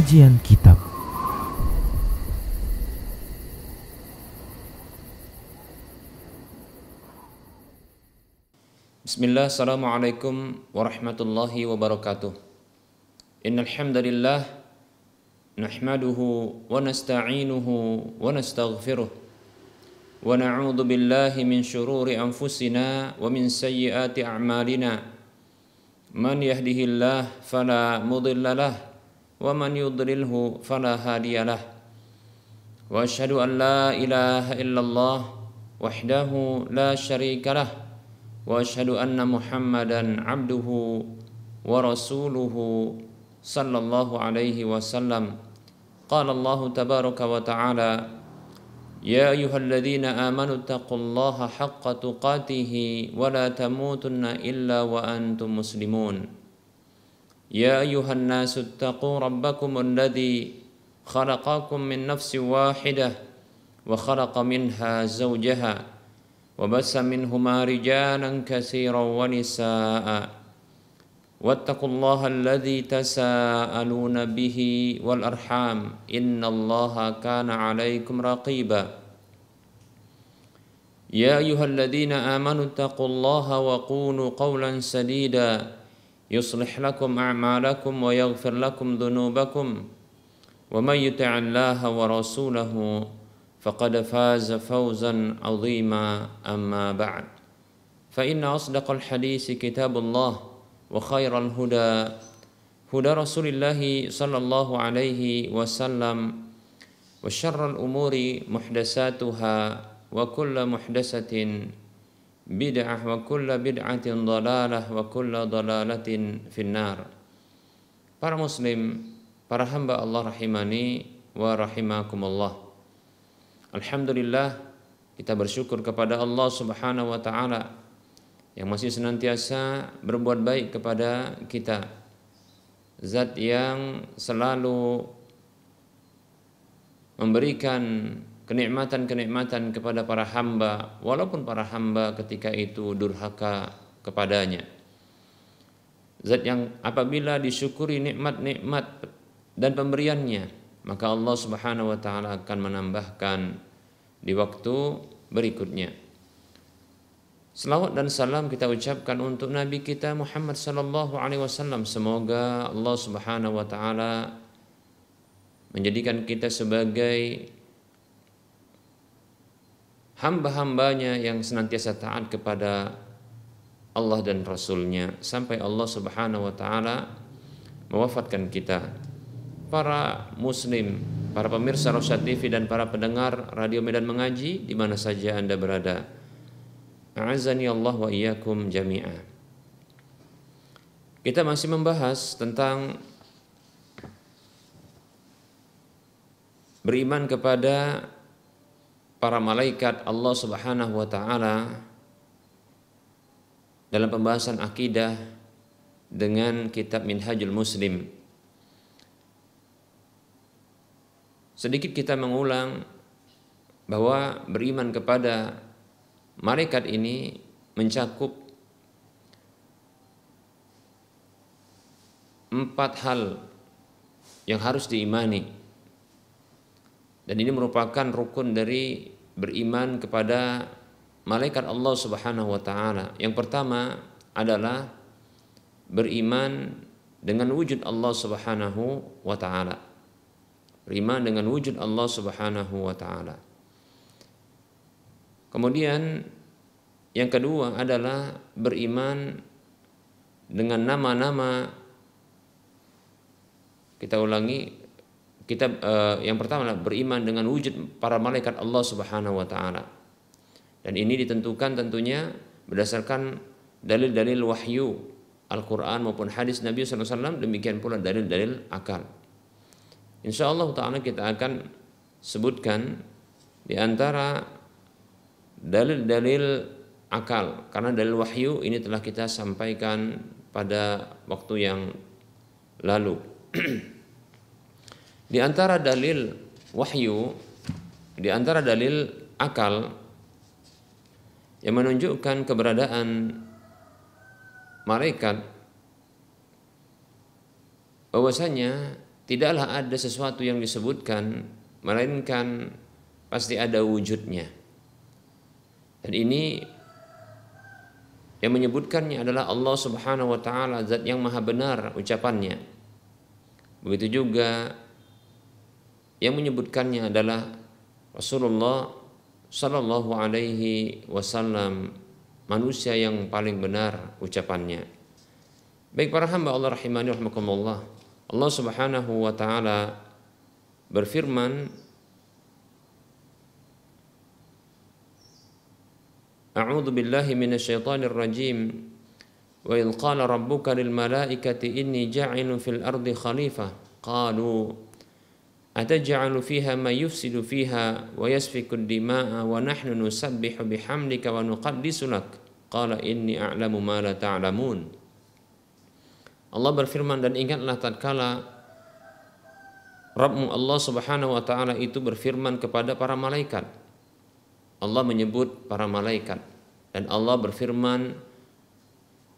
Kajian Kitab Bismillah, Assalamualaikum warahmatullahi wabarakatuh Innalhamdulillah Nahmaduhu wa nasta'inuhu wa nasta'ghfiruh Wa na'udhu billahi min syururi anfusina wa min sayyiati a'malina Man yahdihillah fala mudillalah ومن يضلله فلا هادي له واشهد ان لا اله الا الله وحده لا شريك له واشهد ان محمدا عبده ورسوله صلى الله عليه وسلم قال الله تبارك وتعالى يا ايها الذين امنوا اتقوا الله حق تقاته ولا تموتن الا وانتم مسلمون يا أيها الناس اتقوا ربكم الذي خلقكم من نفس واحدة وخلق منها زوجها وبس منهما رجالا كثيرا ونساء واتقوا الله الذي تساءلون به والأرحام إن الله كان عليكم رقيبا يا أيها الذين آمنوا اتقوا الله وقولوا قولا سديدا يصلح لكم أعمالكم ويغفر لكم ذنوبكم ومن يطع الله ورسوله فقد فاز فوزا عظيما أما بعد فإن أصدق الحديث كتاب الله وخير الهدى هدى رسول الله صلى الله عليه وسلم وشر الأمور محدثاتها وكل محدثة bid'ah wa kulla bid'atin dalalah wa kulla dalalatin finnar. Para muslim, para hamba Allah rahimani wa rahimakumullah. Alhamdulillah kita bersyukur kepada Allah Subhanahu wa taala yang masih senantiasa berbuat baik kepada kita. Zat yang selalu memberikan kenikmatan-kenikmatan kepada para hamba walaupun para hamba ketika itu durhaka kepadanya zat yang apabila disyukuri nikmat-nikmat dan pemberiannya maka Allah Subhanahu wa taala akan menambahkan di waktu berikutnya Selawat dan salam kita ucapkan untuk Nabi kita Muhammad sallallahu alaihi wasallam. Semoga Allah Subhanahu wa taala menjadikan kita sebagai hamba-hambanya yang senantiasa taat kepada Allah dan Rasulnya sampai Allah Subhanahu wa taala mewafatkan kita. Para muslim, para pemirsa Rosyad TV dan para pendengar Radio Medan Mengaji di mana saja Anda berada. Azani Allah wa iyyakum jami'a. Kita masih membahas tentang beriman kepada para malaikat Allah Subhanahu wa taala dalam pembahasan akidah dengan kitab Minhajul Muslim. Sedikit kita mengulang bahwa beriman kepada malaikat ini mencakup empat hal yang harus diimani. Dan ini merupakan rukun dari beriman kepada malaikat Allah Subhanahu wa taala. Yang pertama adalah beriman dengan wujud Allah Subhanahu wa taala. Beriman dengan wujud Allah Subhanahu wa taala. Kemudian yang kedua adalah beriman dengan nama-nama kita ulangi kita uh, yang pertama adalah beriman dengan wujud para malaikat Allah Subhanahu wa taala. Dan ini ditentukan tentunya berdasarkan dalil-dalil wahyu Al-Quran maupun hadis Nabi Sallallahu Alaihi Wasallam demikian pula dalil-dalil akal Insyaallah Allah ta'ala kita akan sebutkan di antara dalil-dalil akal karena dalil wahyu ini telah kita sampaikan pada waktu yang lalu Di antara dalil wahyu, di antara dalil akal yang menunjukkan keberadaan malaikat bahwasanya tidaklah ada sesuatu yang disebutkan melainkan pasti ada wujudnya. Dan ini yang menyebutkannya adalah Allah Subhanahu wa taala zat yang maha benar ucapannya. Begitu juga yang menyebutkannya adalah Rasulullah Shallallahu Alaihi Wasallam manusia yang paling benar ucapannya. Baik para hamba Allah rahimani rahimakumullah. Allah Subhanahu wa taala berfirman A'udzu billahi minasyaitonir rajim. Wa idz qala rabbuka lil malaikati inni ja'ilun fil ardi khalifah qalu ataj'alu fiha ma yufsidu fiha wa yasfiku dimaa wa nahnu nusabbihu bihamdika wa nuqaddisu lak qala inni a'lamu ma la ta'lamun Allah berfirman dan ingatlah tatkala Rabbmu Allah Subhanahu wa taala itu berfirman kepada para malaikat Allah menyebut para malaikat dan Allah berfirman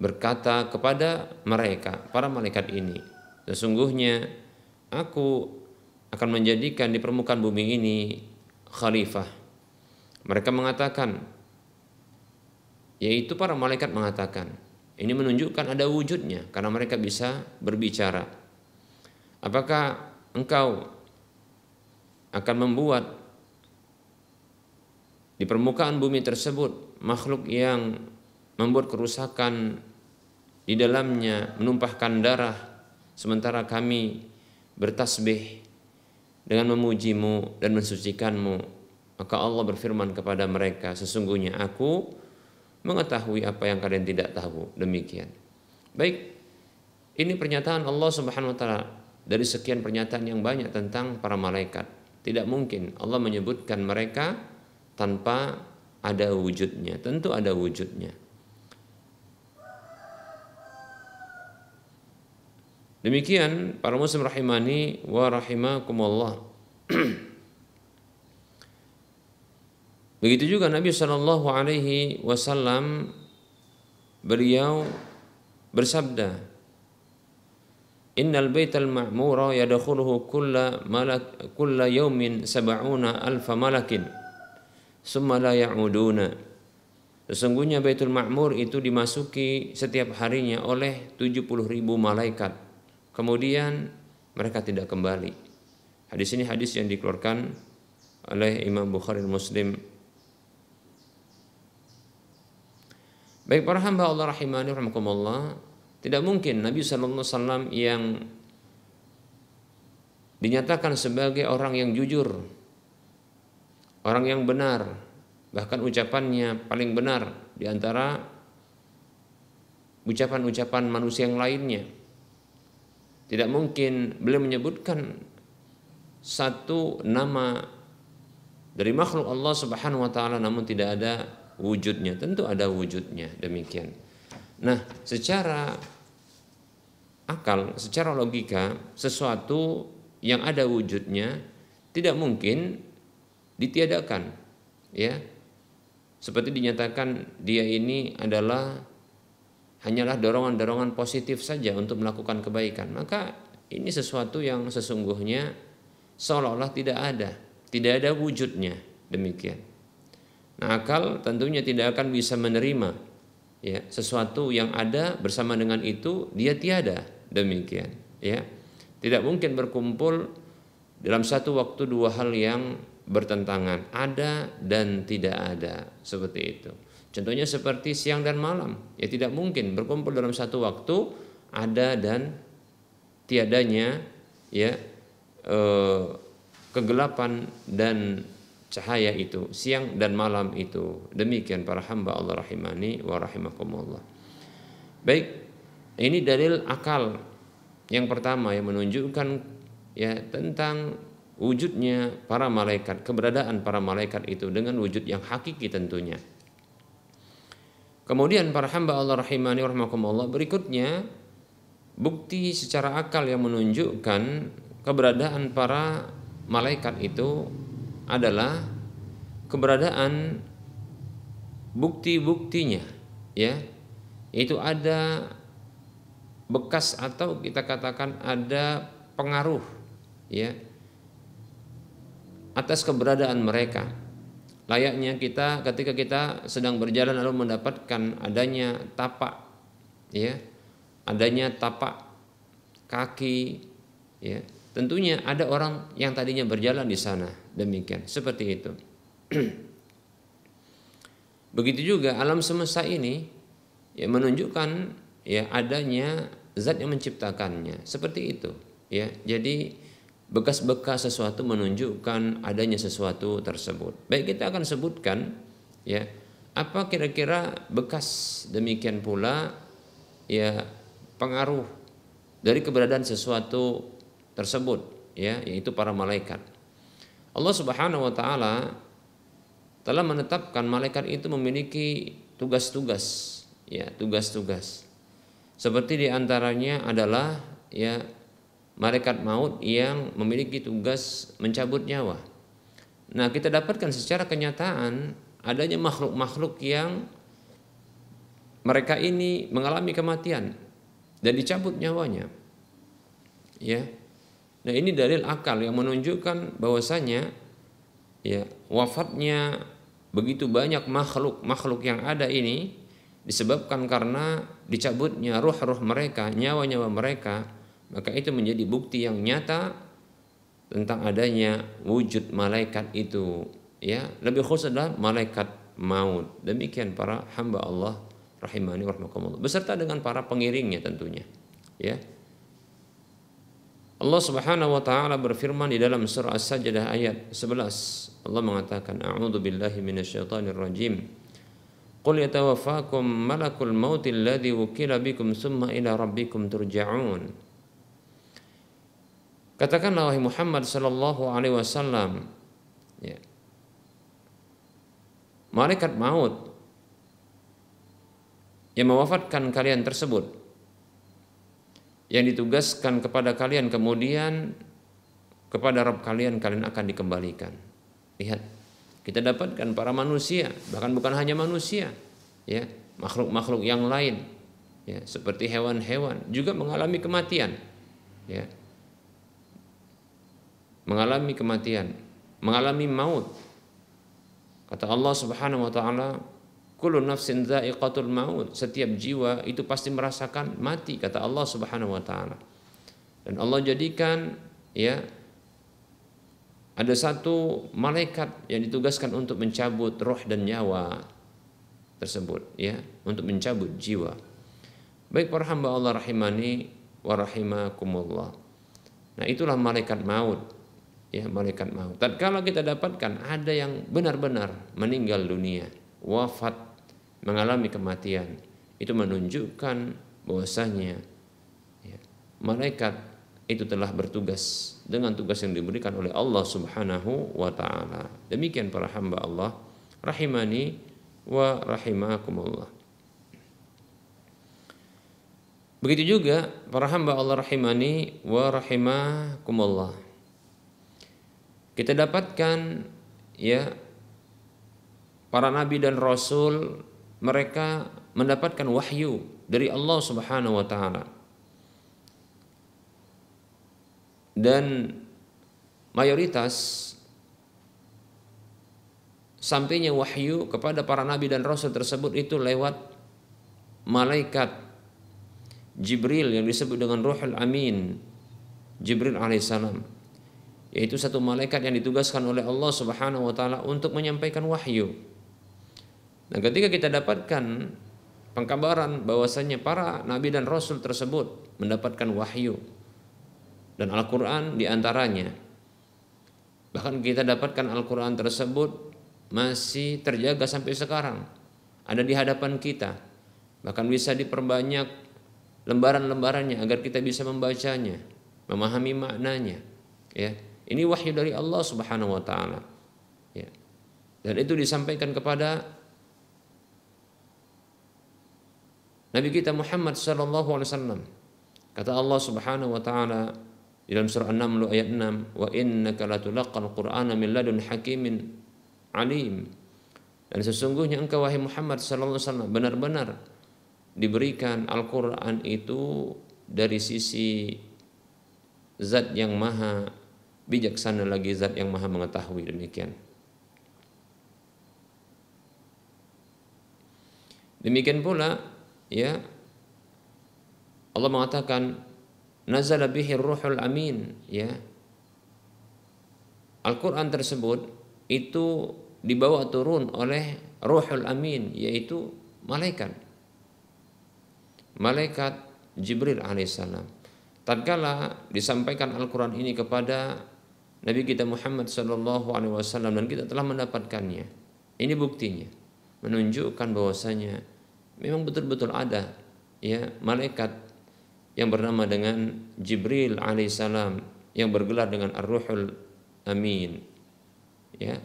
berkata kepada mereka para malaikat ini sesungguhnya aku akan menjadikan di permukaan bumi ini khalifah. Mereka mengatakan, yaitu para malaikat mengatakan, ini menunjukkan ada wujudnya karena mereka bisa berbicara. Apakah engkau akan membuat di permukaan bumi tersebut makhluk yang membuat kerusakan di dalamnya menumpahkan darah sementara kami bertasbih dengan memujimu dan mensucikanmu maka Allah berfirman kepada mereka sesungguhnya aku mengetahui apa yang kalian tidak tahu demikian baik ini pernyataan Allah Subhanahu wa taala dari sekian pernyataan yang banyak tentang para malaikat tidak mungkin Allah menyebutkan mereka tanpa ada wujudnya tentu ada wujudnya Demikian para muslim rahimani wa rahimakumullah. Begitu juga Nabi Shallallahu Alaihi Wasallam beliau bersabda, Innal baital ma'mura yadkhuluhu kulla malak kulla yawmin sab'una alf malakin summa la ya'uduna. Sesungguhnya Baitul Ma'mur itu dimasuki setiap harinya oleh 70 ribu malaikat kemudian mereka tidak kembali. Hadis ini hadis yang dikeluarkan oleh Imam Bukhari Muslim. Baik para hamba Allah rahimani rahimakumullah, tidak mungkin Nabi sallallahu alaihi wasallam yang dinyatakan sebagai orang yang jujur, orang yang benar, bahkan ucapannya paling benar di antara ucapan-ucapan manusia yang lainnya tidak mungkin beliau menyebutkan satu nama dari makhluk Allah Subhanahu wa taala namun tidak ada wujudnya. Tentu ada wujudnya demikian. Nah, secara akal, secara logika sesuatu yang ada wujudnya tidak mungkin ditiadakan, ya. Seperti dinyatakan dia ini adalah hanyalah dorongan-dorongan positif saja untuk melakukan kebaikan, maka ini sesuatu yang sesungguhnya seolah-olah tidak ada, tidak ada wujudnya demikian. Nah, akal tentunya tidak akan bisa menerima ya sesuatu yang ada bersama dengan itu dia tiada demikian ya. Tidak mungkin berkumpul dalam satu waktu dua hal yang bertentangan, ada dan tidak ada seperti itu. Contohnya seperti siang dan malam. Ya tidak mungkin berkumpul dalam satu waktu ada dan tiadanya ya eh, kegelapan dan cahaya itu, siang dan malam itu. Demikian para hamba Allah rahimani wa rahimakumullah. Baik, ini dalil akal yang pertama yang menunjukkan ya tentang wujudnya para malaikat, keberadaan para malaikat itu dengan wujud yang hakiki tentunya. Kemudian para hamba Allah rahimani Allah berikutnya bukti secara akal yang menunjukkan keberadaan para malaikat itu adalah keberadaan bukti-buktinya ya itu ada bekas atau kita katakan ada pengaruh ya atas keberadaan mereka layaknya kita ketika kita sedang berjalan lalu mendapatkan adanya tapak ya adanya tapak kaki ya tentunya ada orang yang tadinya berjalan di sana demikian seperti itu begitu juga alam semesta ini ya menunjukkan ya adanya zat yang menciptakannya seperti itu ya jadi bekas-bekas sesuatu menunjukkan adanya sesuatu tersebut. Baik kita akan sebutkan ya apa kira-kira bekas demikian pula ya pengaruh dari keberadaan sesuatu tersebut ya yaitu para malaikat. Allah Subhanahu wa taala telah menetapkan malaikat itu memiliki tugas-tugas ya tugas-tugas. Seperti diantaranya adalah ya malaikat maut yang memiliki tugas mencabut nyawa. Nah, kita dapatkan secara kenyataan adanya makhluk-makhluk yang mereka ini mengalami kematian dan dicabut nyawanya. Ya. Nah, ini dalil akal yang menunjukkan bahwasanya ya, wafatnya begitu banyak makhluk-makhluk yang ada ini disebabkan karena dicabutnya ruh-ruh mereka, nyawa-nyawa mereka maka itu menjadi bukti yang nyata tentang adanya wujud malaikat itu ya lebih khusus adalah malaikat maut demikian para hamba Allah rahimani warahmatullah beserta dengan para pengiringnya tentunya ya Allah Subhanahu wa taala berfirman di dalam surah As-Sajdah ayat 11 Allah mengatakan a'udzu billahi minasyaitonir rajim Qul yatawaffakum malakul mautil ladzi wukila bikum summa ila rabbikum turja'un Katakanlah wahai Muhammad sallallahu alaihi wasallam, ya. Malaikat maut yang mewafatkan kalian tersebut yang ditugaskan kepada kalian kemudian kepada Rabb kalian kalian akan dikembalikan. Lihat, kita dapatkan para manusia, bahkan bukan hanya manusia, ya, makhluk-makhluk yang lain, ya, seperti hewan-hewan juga mengalami kematian, ya mengalami kematian, mengalami maut. Kata Allah Subhanahu wa taala, "Kullu nafsin dha'iqatul maut." Setiap jiwa itu pasti merasakan mati, kata Allah Subhanahu wa taala. Dan Allah jadikan ya ada satu malaikat yang ditugaskan untuk mencabut roh dan nyawa tersebut ya, untuk mencabut jiwa. Baik para hamba Allah rahimani wa rahimakumullah. Nah, itulah malaikat maut ya malaikat maut. kalau kita dapatkan ada yang benar-benar meninggal dunia, wafat, mengalami kematian, itu menunjukkan bahwasanya ya, malaikat itu telah bertugas dengan tugas yang diberikan oleh Allah Subhanahu wa taala. Demikian para hamba Allah rahimani wa rahimakumullah. Begitu juga para hamba Allah rahimani wa rahimakumullah kita dapatkan ya para nabi dan rasul mereka mendapatkan wahyu dari Allah Subhanahu wa taala. Dan mayoritas sampainya wahyu kepada para nabi dan rasul tersebut itu lewat malaikat Jibril yang disebut dengan Ruhul Amin Jibril alaihissalam yaitu satu malaikat yang ditugaskan oleh Allah Subhanahu wa taala untuk menyampaikan wahyu. Nah, ketika kita dapatkan pengkabaran bahwasanya para nabi dan rasul tersebut mendapatkan wahyu dan Al-Qur'an di antaranya. Bahkan kita dapatkan Al-Qur'an tersebut masih terjaga sampai sekarang. Ada di hadapan kita. Bahkan bisa diperbanyak lembaran-lembarannya agar kita bisa membacanya, memahami maknanya, ya. Ini wahyu dari Allah Subhanahu wa taala. Ya. Dan itu disampaikan kepada Nabi kita Muhammad sallallahu alaihi wasallam. Kata Allah Subhanahu wa taala di dalam surah An-Naml ayat 6, "Wa innaka latulaqqal Qur'ana min ladun hakimin alim." Dan sesungguhnya engkau wahai Muhammad sallallahu alaihi wasallam benar-benar diberikan Al-Qur'an itu dari sisi zat yang maha bijaksana lagi zat yang maha mengetahui demikian demikian pula ya Allah mengatakan nazala bihi ruhul amin ya Al-Quran tersebut itu dibawa turun oleh ruhul amin yaitu malaikat malaikat Jibril alaihissalam tatkala disampaikan Al-Quran ini kepada Nabi kita Muhammad Shallallahu Alaihi Wasallam dan kita telah mendapatkannya. Ini buktinya menunjukkan bahwasanya memang betul-betul ada ya malaikat yang bernama dengan Jibril alaihissalam yang bergelar dengan Ar-Ruhul Amin ya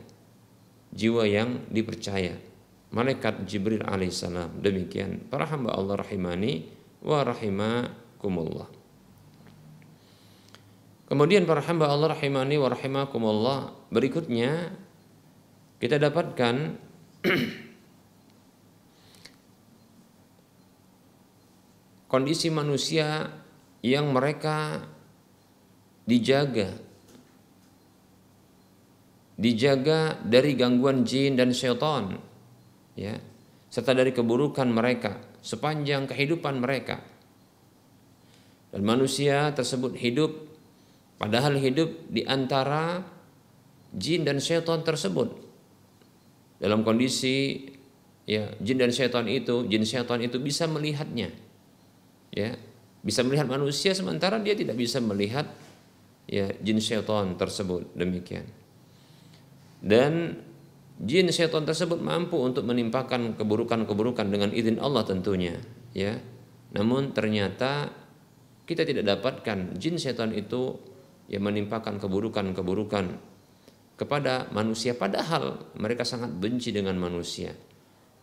jiwa yang dipercaya malaikat Jibril alaihissalam demikian para hamba Allah rahimani wa rahimakumullah Kemudian para hamba Allah rahimani wa rahimakumullah berikutnya kita dapatkan kondisi manusia yang mereka dijaga dijaga dari gangguan jin dan syaitan ya serta dari keburukan mereka sepanjang kehidupan mereka dan manusia tersebut hidup Padahal hidup di antara jin dan setan tersebut. Dalam kondisi ya jin dan setan itu, jin setan itu bisa melihatnya. Ya, bisa melihat manusia sementara dia tidak bisa melihat ya jin setan tersebut demikian. Dan jin setan tersebut mampu untuk menimpakan keburukan-keburukan dengan izin Allah tentunya, ya. Namun ternyata kita tidak dapatkan jin setan itu yang menimpakan keburukan-keburukan kepada manusia padahal mereka sangat benci dengan manusia.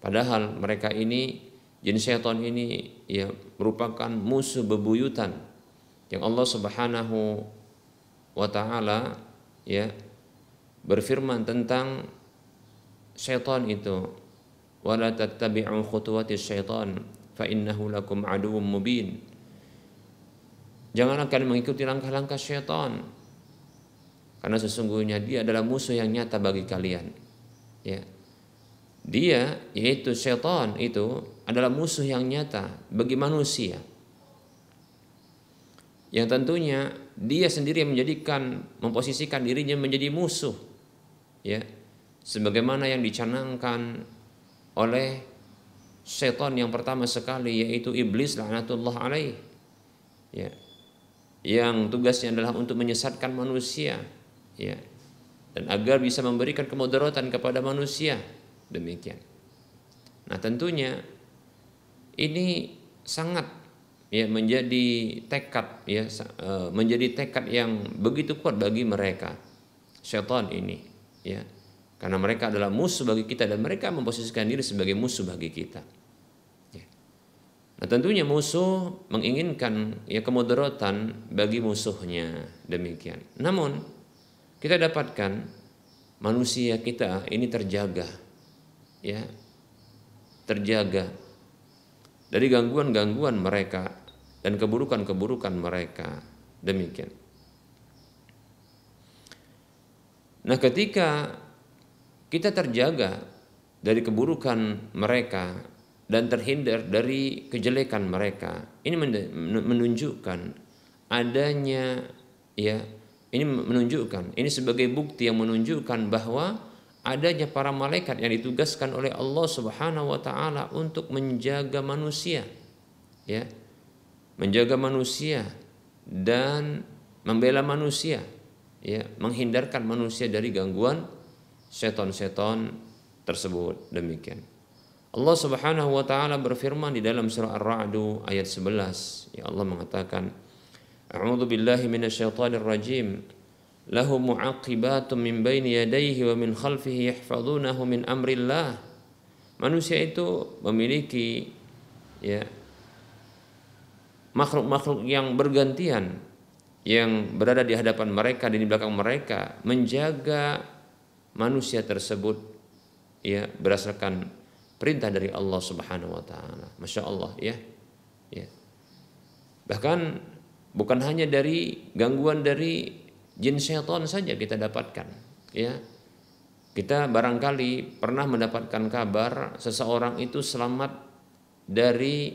Padahal mereka ini jin setan ini ya merupakan musuh bebuyutan yang Allah Subhanahu wa taala ya berfirman tentang setan itu wala tattabi'u khutuwati syaitan fa innahu lakum aduwwum mubin Janganlah kalian mengikuti langkah-langkah syaitan. Karena sesungguhnya dia adalah musuh yang nyata bagi kalian. Ya. Dia yaitu syaitan itu adalah musuh yang nyata bagi manusia. Yang tentunya dia sendiri yang menjadikan memposisikan dirinya menjadi musuh. Ya. Sebagaimana yang dicanangkan oleh setan yang pertama sekali yaitu iblis laknatullah alaih. Ya, yang tugasnya adalah untuk menyesatkan manusia ya dan agar bisa memberikan kemudaratan kepada manusia demikian nah tentunya ini sangat ya menjadi tekad ya e, menjadi tekad yang begitu kuat bagi mereka setan ini ya karena mereka adalah musuh bagi kita dan mereka memposisikan diri sebagai musuh bagi kita Nah, tentunya musuh menginginkan ya kemudaratan bagi musuhnya demikian. Namun kita dapatkan manusia kita ini terjaga ya terjaga dari gangguan-gangguan mereka dan keburukan-keburukan mereka demikian. Nah, ketika kita terjaga dari keburukan mereka dan terhindar dari kejelekan mereka. Ini menunjukkan adanya ya, ini menunjukkan, ini sebagai bukti yang menunjukkan bahwa adanya para malaikat yang ditugaskan oleh Allah Subhanahu wa taala untuk menjaga manusia. Ya. Menjaga manusia dan membela manusia, ya, menghindarkan manusia dari gangguan seton-seton tersebut. Demikian. Allah Subhanahu wa taala berfirman di dalam surah Ar-Ra'd ayat 11. Ya Allah mengatakan, A'udzu billahi minasyaitonir rajim. Lahu mu'aqibatun min baini yadayhi wa min khalfihi yahfazunahu min amrillah. Manusia itu memiliki ya makhluk-makhluk yang bergantian yang berada di hadapan mereka dan di belakang mereka menjaga manusia tersebut ya berdasarkan perintah dari Allah Subhanahu wa taala. Masya Allah ya. Ya. Bahkan bukan hanya dari gangguan dari jin setan saja kita dapatkan, ya. Kita barangkali pernah mendapatkan kabar seseorang itu selamat dari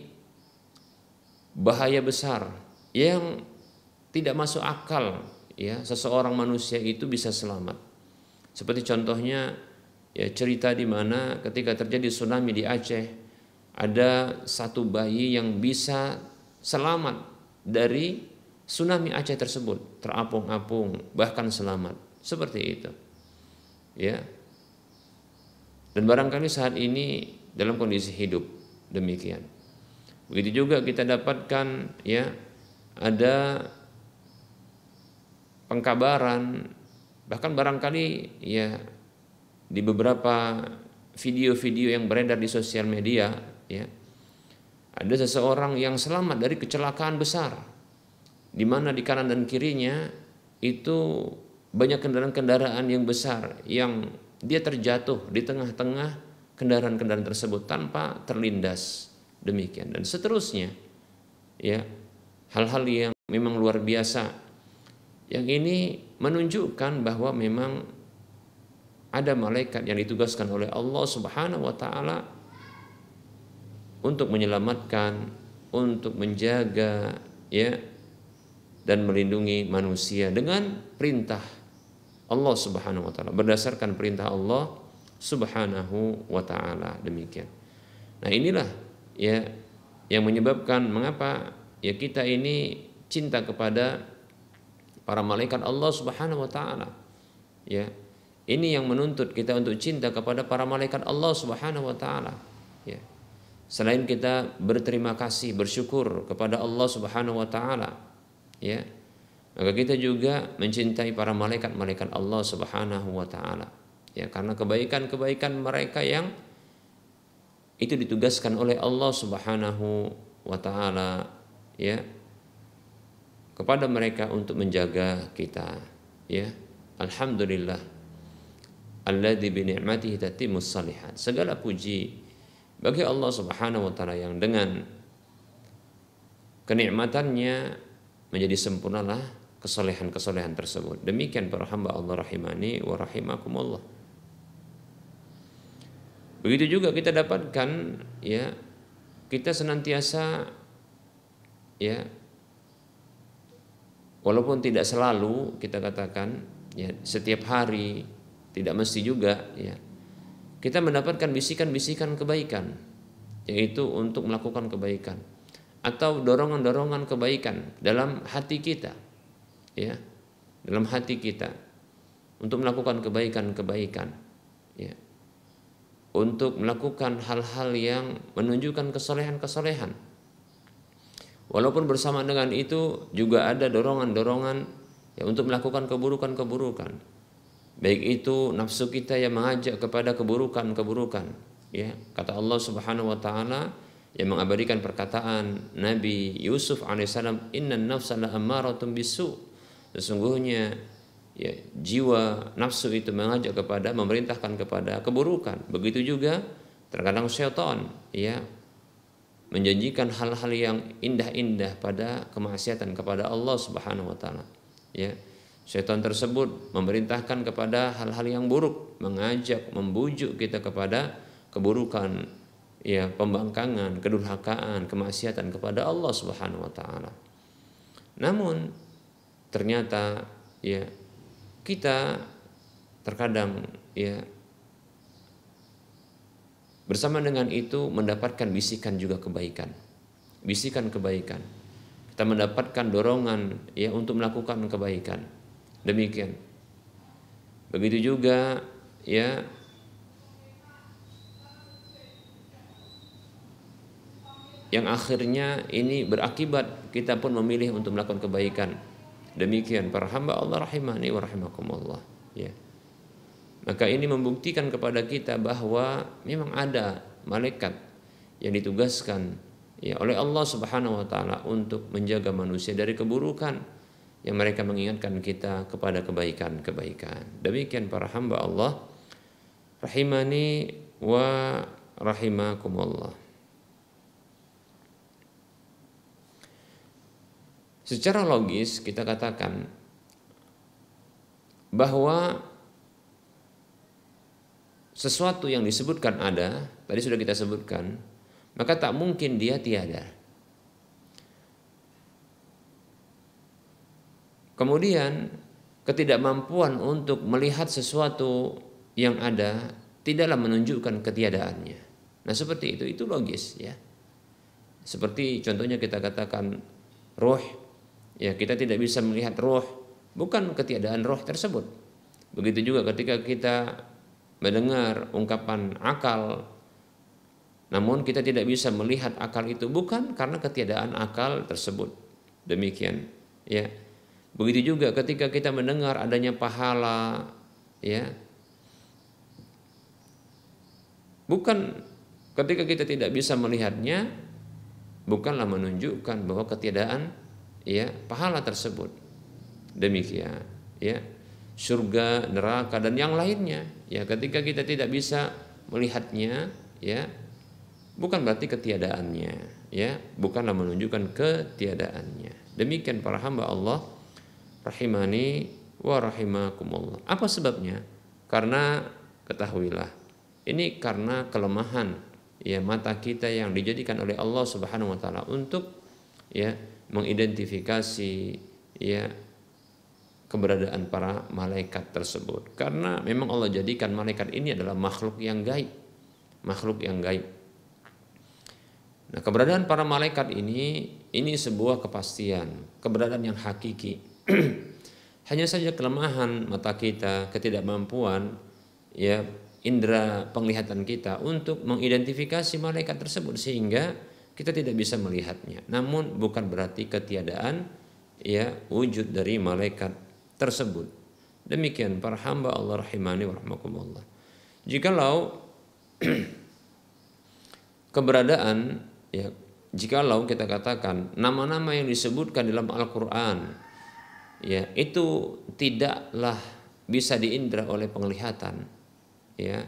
bahaya besar yang tidak masuk akal, ya. Seseorang manusia itu bisa selamat. Seperti contohnya ya cerita di mana ketika terjadi tsunami di Aceh ada satu bayi yang bisa selamat dari tsunami Aceh tersebut terapung-apung bahkan selamat seperti itu ya dan barangkali saat ini dalam kondisi hidup demikian begitu juga kita dapatkan ya ada pengkabaran bahkan barangkali ya di beberapa video-video yang beredar di sosial media ya ada seseorang yang selamat dari kecelakaan besar di mana di kanan dan kirinya itu banyak kendaraan-kendaraan yang besar yang dia terjatuh di tengah-tengah kendaraan-kendaraan tersebut tanpa terlindas demikian dan seterusnya ya hal-hal yang memang luar biasa yang ini menunjukkan bahwa memang ada malaikat yang ditugaskan oleh Allah Subhanahu wa taala untuk menyelamatkan, untuk menjaga ya dan melindungi manusia dengan perintah Allah Subhanahu wa taala berdasarkan perintah Allah Subhanahu wa taala demikian. Nah, inilah ya yang menyebabkan mengapa ya kita ini cinta kepada para malaikat Allah Subhanahu wa taala. Ya, ini yang menuntut kita untuk cinta kepada para malaikat Allah Subhanahu wa taala. Ya. Selain kita berterima kasih, bersyukur kepada Allah Subhanahu wa taala, ya. Maka kita juga mencintai para malaikat-malaikat Allah Subhanahu wa taala. Ya, karena kebaikan-kebaikan mereka yang itu ditugaskan oleh Allah Subhanahu wa taala, ya. Kepada mereka untuk menjaga kita, ya. Alhamdulillah alladzi bi ni'matihi tatimmus salihat. Segala puji bagi Allah Subhanahu wa taala yang dengan kenikmatannya menjadi sempurnalah kesolehan-kesolehan tersebut. Demikian para hamba Allah rahimani wa rahimakumullah. Begitu juga kita dapatkan ya kita senantiasa ya walaupun tidak selalu kita katakan ya setiap hari tidak mesti juga ya kita mendapatkan bisikan-bisikan kebaikan yaitu untuk melakukan kebaikan atau dorongan-dorongan kebaikan dalam hati kita ya dalam hati kita untuk melakukan kebaikan-kebaikan ya untuk melakukan hal-hal yang menunjukkan kesolehan-kesolehan walaupun bersama dengan itu juga ada dorongan-dorongan ya untuk melakukan keburukan-keburukan Baik itu nafsu kita yang mengajak kepada keburukan-keburukan, ya. Kata Allah Subhanahu wa taala yang mengabadikan perkataan Nabi Yusuf alaihissalam, "Inna nafsa la ammaratun bisu." Sesungguhnya ya, jiwa nafsu itu mengajak kepada memerintahkan kepada keburukan. Begitu juga terkadang syaitan ya menjanjikan hal-hal yang indah-indah pada kemaksiatan kepada Allah Subhanahu wa taala. Ya. Setan tersebut memerintahkan kepada hal-hal yang buruk, mengajak, membujuk kita kepada keburukan, ya pembangkangan, kedurhakaan, kemaksiatan kepada Allah Subhanahu wa taala. Namun ternyata ya kita terkadang ya bersama dengan itu mendapatkan bisikan juga kebaikan. Bisikan kebaikan. Kita mendapatkan dorongan ya untuk melakukan kebaikan Demikian. Begitu juga ya yang akhirnya ini berakibat kita pun memilih untuk melakukan kebaikan. Demikian para hamba Allah rahimahni wa rahimakumullah. Ya. Maka ini membuktikan kepada kita bahwa memang ada malaikat yang ditugaskan ya oleh Allah Subhanahu wa taala untuk menjaga manusia dari keburukan yang mereka mengingatkan kita kepada kebaikan-kebaikan. Demikian para hamba Allah rahimani wa rahimakumullah. Secara logis kita katakan bahwa sesuatu yang disebutkan ada, tadi sudah kita sebutkan, maka tak mungkin dia tiada. Kemudian ketidakmampuan untuk melihat sesuatu yang ada tidaklah menunjukkan ketiadaannya. Nah, seperti itu itu logis ya. Seperti contohnya kita katakan roh ya kita tidak bisa melihat roh bukan ketiadaan roh tersebut. Begitu juga ketika kita mendengar ungkapan akal namun kita tidak bisa melihat akal itu bukan karena ketiadaan akal tersebut. Demikian ya. Begitu juga ketika kita mendengar adanya pahala ya. Bukan ketika kita tidak bisa melihatnya bukanlah menunjukkan bahwa ketiadaan ya pahala tersebut. Demikian ya. Surga, neraka dan yang lainnya ya ketika kita tidak bisa melihatnya ya bukan berarti ketiadaannya ya bukanlah menunjukkan ketiadaannya demikian para hamba Allah rahimani wa rahimakumullah. Apa sebabnya? Karena ketahuilah ini karena kelemahan ya mata kita yang dijadikan oleh Allah Subhanahu wa taala untuk ya mengidentifikasi ya keberadaan para malaikat tersebut. Karena memang Allah jadikan malaikat ini adalah makhluk yang gaib. Makhluk yang gaib. Nah, keberadaan para malaikat ini ini sebuah kepastian, keberadaan yang hakiki Hanya saja kelemahan mata kita, ketidakmampuan, ya indera penglihatan kita untuk mengidentifikasi malaikat tersebut sehingga kita tidak bisa melihatnya. Namun bukan berarti ketiadaan ya wujud dari malaikat tersebut. Demikian para hamba Allah rahimani wa rahmakumullah. Jikalau keberadaan ya jikalau kita katakan nama-nama yang disebutkan dalam Al-Qur'an ya itu tidaklah bisa diindra oleh penglihatan ya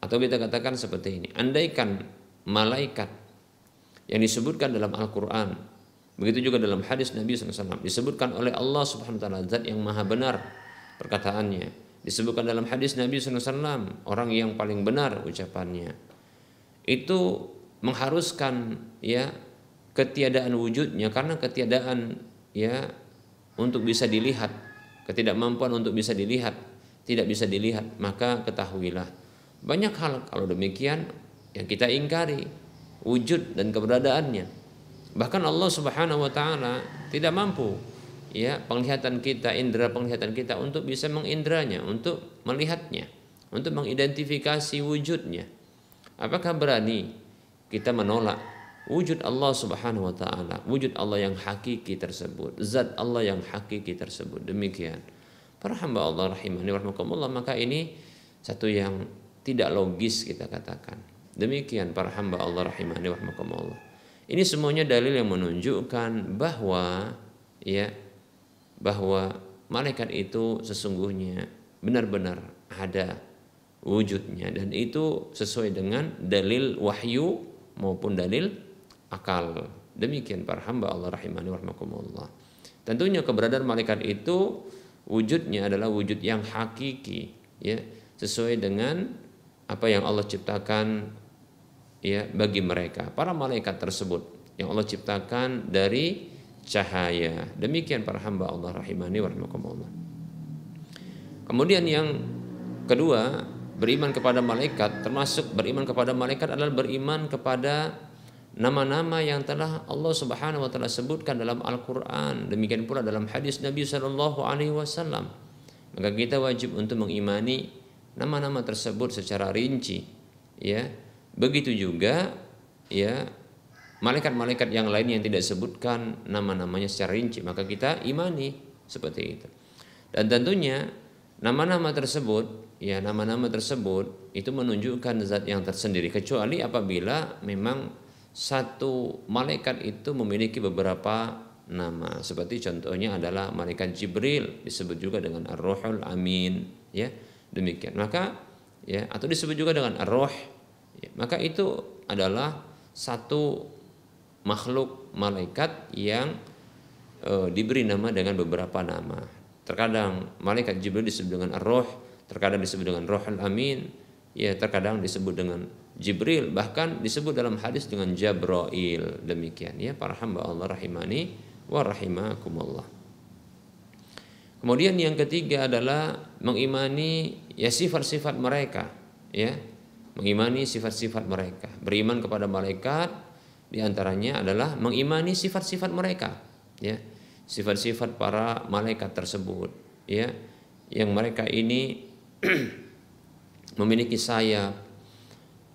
atau kita katakan seperti ini andaikan malaikat yang disebutkan dalam Al-Qur'an begitu juga dalam hadis Nabi SAW disebutkan oleh Allah Subhanahu wa taala zat yang maha benar perkataannya disebutkan dalam hadis Nabi SAW orang yang paling benar ucapannya itu mengharuskan ya ketiadaan wujudnya karena ketiadaan ya untuk bisa dilihat, ketidakmampuan untuk bisa dilihat, tidak bisa dilihat, maka ketahuilah banyak hal kalau demikian yang kita ingkari wujud dan keberadaannya. Bahkan Allah Subhanahu wa taala tidak mampu ya penglihatan kita, indera penglihatan kita untuk bisa mengindranya, untuk melihatnya, untuk mengidentifikasi wujudnya. Apakah berani kita menolak wujud Allah Subhanahu wa taala, wujud Allah yang hakiki tersebut, zat Allah yang hakiki tersebut. Demikian. Para hamba Allah rahimahni warahmatullah maka ini satu yang tidak logis kita katakan. Demikian para hamba Allah rahimahni warahmatullah. Ini semuanya dalil yang menunjukkan bahwa ya bahwa malaikat itu sesungguhnya benar-benar ada wujudnya dan itu sesuai dengan dalil wahyu maupun dalil akal. Demikian para hamba Allah rahimani wa Tentunya keberadaan malaikat itu wujudnya adalah wujud yang hakiki, ya, sesuai dengan apa yang Allah ciptakan ya bagi mereka. Para malaikat tersebut yang Allah ciptakan dari cahaya. Demikian para hamba Allah rahimani wa Kemudian yang kedua, beriman kepada malaikat termasuk beriman kepada malaikat adalah beriman kepada nama-nama yang telah Allah Subhanahu wa taala sebutkan dalam Al-Qur'an, demikian pula dalam hadis Nabi sallallahu alaihi wasallam. Maka kita wajib untuk mengimani nama-nama tersebut secara rinci, ya. Begitu juga ya malaikat-malaikat yang lain yang tidak sebutkan nama-namanya secara rinci, maka kita imani seperti itu. Dan tentunya nama-nama tersebut ya nama-nama tersebut itu menunjukkan zat yang tersendiri kecuali apabila memang satu malaikat itu memiliki beberapa nama seperti contohnya adalah malaikat Jibril disebut juga dengan Ar-Ruhul Amin ya demikian maka ya atau disebut juga dengan Ar-Ruh ya, maka itu adalah satu makhluk malaikat yang e, diberi nama dengan beberapa nama terkadang malaikat Jibril disebut dengan Ar-Ruh terkadang disebut dengan Ruhul Amin ya terkadang disebut dengan Jibril bahkan disebut dalam hadis dengan Jabrail demikian ya para hamba Allah rahimani wa rahimakumullah kemudian yang ketiga adalah mengimani ya sifat-sifat mereka ya mengimani sifat-sifat mereka beriman kepada malaikat diantaranya adalah mengimani sifat-sifat mereka ya sifat-sifat para malaikat tersebut ya yang mereka ini memiliki sayap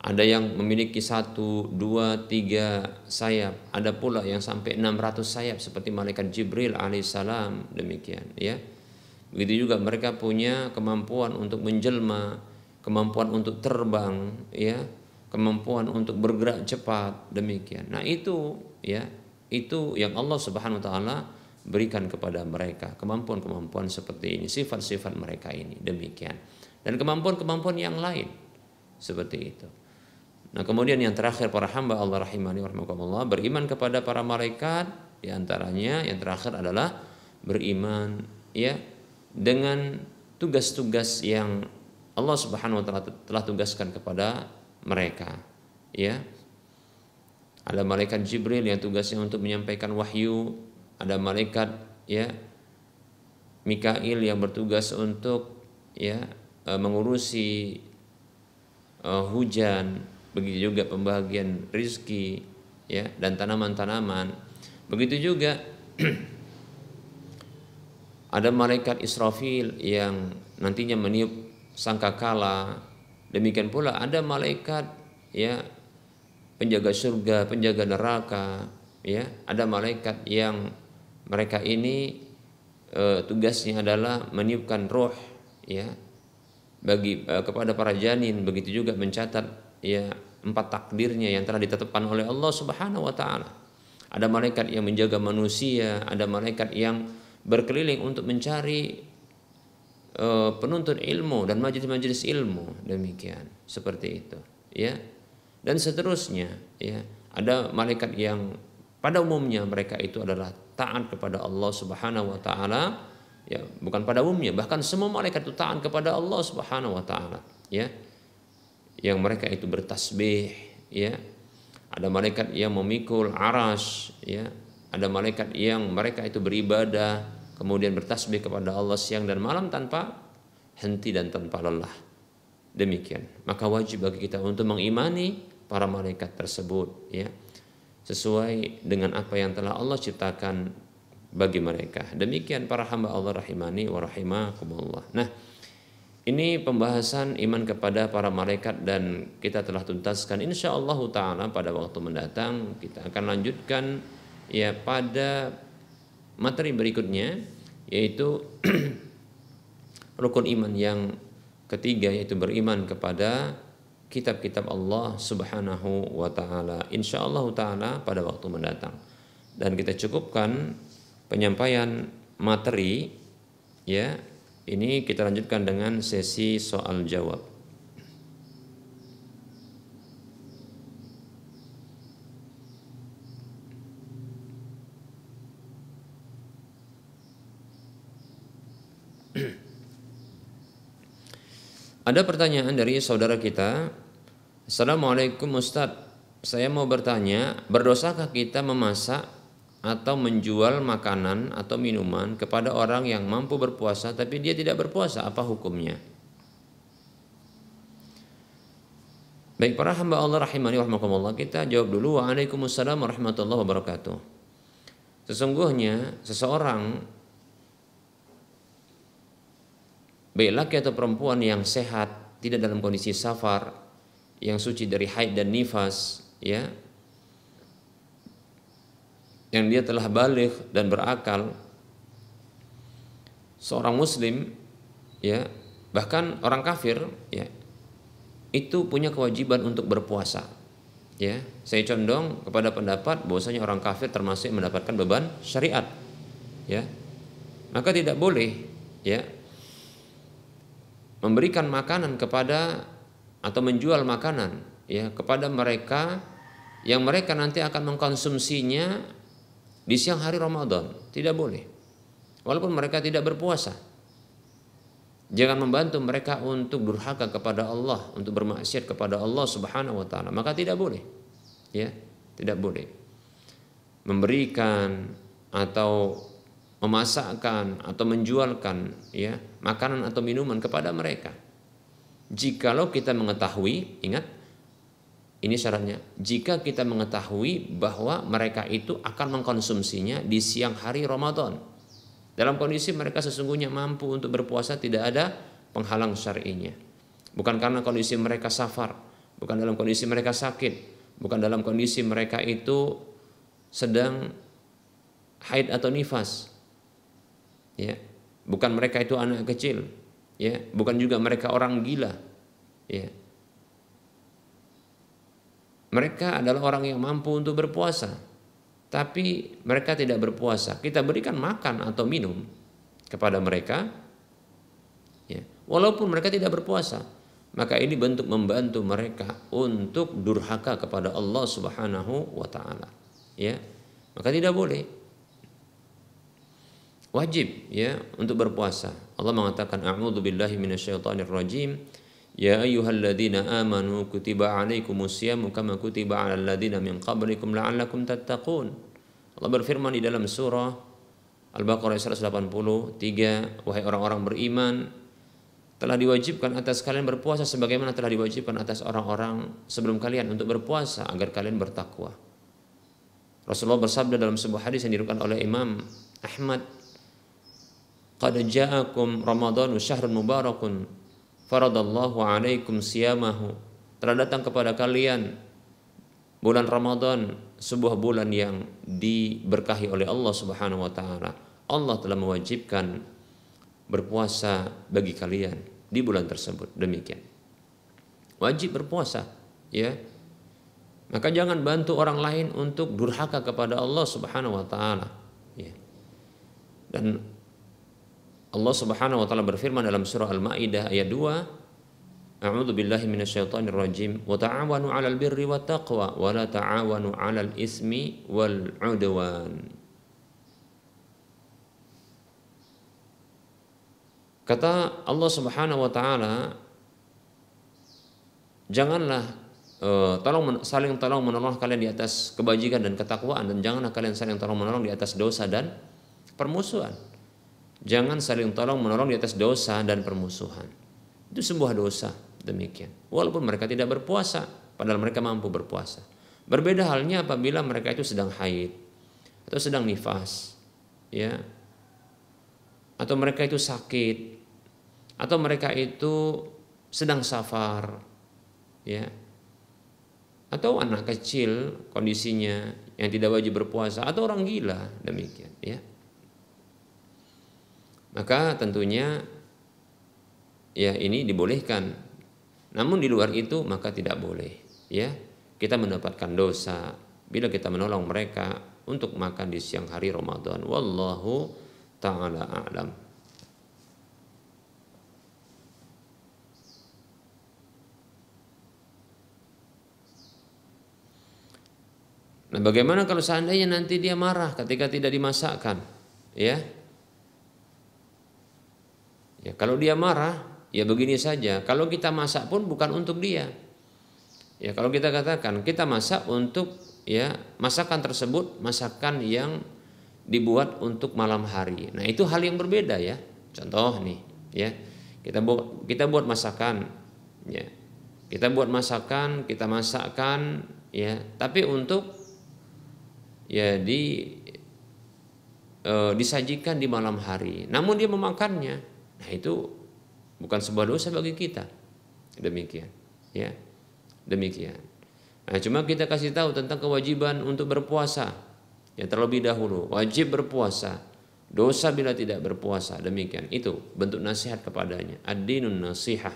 ada yang memiliki satu, dua, tiga sayap, ada pula yang sampai 600 sayap seperti malaikat Jibril alaihissalam demikian ya. Begitu juga mereka punya kemampuan untuk menjelma, kemampuan untuk terbang ya, kemampuan untuk bergerak cepat demikian. Nah itu ya itu yang Allah Subhanahu Wa Taala berikan kepada mereka kemampuan-kemampuan seperti ini, sifat-sifat mereka ini demikian dan kemampuan-kemampuan yang lain seperti itu. Nah, kemudian yang terakhir para hamba Allah rahimani warahmatullah beriman kepada para malaikat diantaranya yang terakhir adalah beriman ya dengan tugas-tugas yang Allah Subhanahu wa taala telah tugaskan kepada mereka ya. Ada malaikat Jibril yang tugasnya untuk menyampaikan wahyu, ada malaikat ya Mikail yang bertugas untuk ya eh, mengurusi eh, hujan begitu juga pembagian rizki ya dan tanaman-tanaman begitu juga ada malaikat Israfil yang nantinya meniup sangkakala demikian pula ada malaikat ya penjaga surga penjaga neraka ya ada malaikat yang mereka ini e, tugasnya adalah meniupkan roh ya bagi e, kepada para janin begitu juga mencatat ya empat takdirnya yang telah ditetapkan oleh Allah Subhanahu wa taala. Ada malaikat yang menjaga manusia, ada malaikat yang berkeliling untuk mencari uh, penuntut ilmu dan majelis-majelis ilmu demikian seperti itu ya dan seterusnya ya ada malaikat yang pada umumnya mereka itu adalah taat kepada Allah Subhanahu wa taala ya bukan pada umumnya bahkan semua malaikat itu taat kepada Allah Subhanahu wa taala ya yang mereka itu bertasbih ya ada malaikat yang memikul aras ya ada malaikat yang mereka itu beribadah kemudian bertasbih kepada Allah siang dan malam tanpa henti dan tanpa lelah demikian maka wajib bagi kita untuk mengimani para malaikat tersebut ya sesuai dengan apa yang telah Allah ciptakan bagi mereka demikian para hamba Allah rahimani wa rahimakumullah nah ini pembahasan iman kepada para malaikat dan kita telah tuntaskan insya Allah taala pada waktu mendatang kita akan lanjutkan ya pada materi berikutnya yaitu rukun iman yang ketiga yaitu beriman kepada kitab-kitab Allah Subhanahu wa taala. insya Allah taala pada waktu mendatang. Dan kita cukupkan penyampaian materi ya ini kita lanjutkan dengan sesi soal jawab. Ada pertanyaan dari saudara kita. Assalamualaikum Ustadz, saya mau bertanya, berdosakah kita memasak atau menjual makanan atau minuman kepada orang yang mampu berpuasa tapi dia tidak berpuasa apa hukumnya Baik para hamba Allah rahimani wa kita jawab dulu alaikumussalam warahmatullahi wabarakatuh Sesungguhnya seseorang baik laki atau perempuan yang sehat tidak dalam kondisi safar yang suci dari haid dan nifas ya yang dia telah balik dan berakal seorang muslim ya bahkan orang kafir ya itu punya kewajiban untuk berpuasa ya saya condong kepada pendapat bahwasanya orang kafir termasuk mendapatkan beban syariat ya maka tidak boleh ya memberikan makanan kepada atau menjual makanan ya kepada mereka yang mereka nanti akan mengkonsumsinya di siang hari Ramadan. Tidak boleh. Walaupun mereka tidak berpuasa. Jangan membantu mereka untuk durhaka kepada Allah, untuk bermaksiat kepada Allah Subhanahu wa taala. Maka tidak boleh. Ya, tidak boleh. Memberikan atau memasakkan atau menjualkan ya makanan atau minuman kepada mereka. Jikalau kita mengetahui, ingat ini syaratnya. Jika kita mengetahui bahwa mereka itu akan mengkonsumsinya di siang hari Ramadan. Dalam kondisi mereka sesungguhnya mampu untuk berpuasa tidak ada penghalang syar'inya. Bukan karena kondisi mereka safar, bukan dalam kondisi mereka sakit, bukan dalam kondisi mereka itu sedang haid atau nifas. Ya, bukan mereka itu anak kecil, ya, bukan juga mereka orang gila. Ya, mereka adalah orang yang mampu untuk berpuasa, tapi mereka tidak berpuasa. Kita berikan makan atau minum kepada mereka, ya, walaupun mereka tidak berpuasa. Maka ini bentuk membantu mereka untuk durhaka kepada Allah Subhanahu wa taala. Ya. Maka tidak boleh. Wajib ya untuk berpuasa. Allah mengatakan a'udzubillahi rajim Ya أيها amanu آمنوا كتب عليكم الصيام كما كتب على الذين من قبلكم لعلكم Allah berfirman di dalam surah Al-Baqarah 183 Wahai orang-orang beriman telah diwajibkan atas kalian berpuasa sebagaimana telah diwajibkan atas orang-orang sebelum kalian untuk berpuasa agar kalian bertakwa. Rasulullah bersabda dalam sebuah hadis yang diriwayatkan oleh Imam Ahmad, "Qad ja'akum Ramadhanu syahrun mubarakun faradallahu alaikum siyamahu telah datang kepada kalian bulan Ramadan sebuah bulan yang diberkahi oleh Allah Subhanahu wa taala. Allah telah mewajibkan berpuasa bagi kalian di bulan tersebut. Demikian. Wajib berpuasa, ya. Maka jangan bantu orang lain untuk durhaka kepada Allah Subhanahu wa taala, ya. Dan Allah Subhanahu wa taala berfirman dalam surah Al-Maidah ayat 2 A'udzu billahi minasyaitonir rajim wa ta'awanu 'alal birri wat taqwa wa la ta'awanu 'alal ismi wal 'udwan Kata Allah Subhanahu wa taala Janganlah eh, tolong saling tolong menolong kalian di atas kebajikan dan ketakwaan dan janganlah kalian saling tolong menolong di atas dosa dan permusuhan jangan saling tolong menolong di atas dosa dan permusuhan. Itu sebuah dosa demikian. Walaupun mereka tidak berpuasa, padahal mereka mampu berpuasa. Berbeda halnya apabila mereka itu sedang haid atau sedang nifas, ya. Atau mereka itu sakit, atau mereka itu sedang safar, ya. Atau anak kecil kondisinya yang tidak wajib berpuasa atau orang gila demikian, ya maka tentunya ya ini dibolehkan. Namun di luar itu maka tidak boleh, ya. Kita mendapatkan dosa bila kita menolong mereka untuk makan di siang hari Ramadan. Wallahu taala a'lam. Nah, bagaimana kalau seandainya nanti dia marah ketika tidak dimasakkan, ya? Ya, kalau dia marah, ya begini saja. Kalau kita masak pun bukan untuk dia. Ya, kalau kita katakan kita masak untuk ya masakan tersebut masakan yang dibuat untuk malam hari. Nah, itu hal yang berbeda ya. Contoh nih, ya. Kita buat kita buat masakan ya. Kita buat masakan, kita masakkan ya, tapi untuk ya di e, disajikan di malam hari. Namun dia memakannya Nah itu bukan sebuah dosa bagi kita. Demikian, ya. Demikian. Nah, cuma kita kasih tahu tentang kewajiban untuk berpuasa. Ya terlebih dahulu, wajib berpuasa. Dosa bila tidak berpuasa. Demikian. Itu bentuk nasihat kepadanya. Ad-dinun nasihah.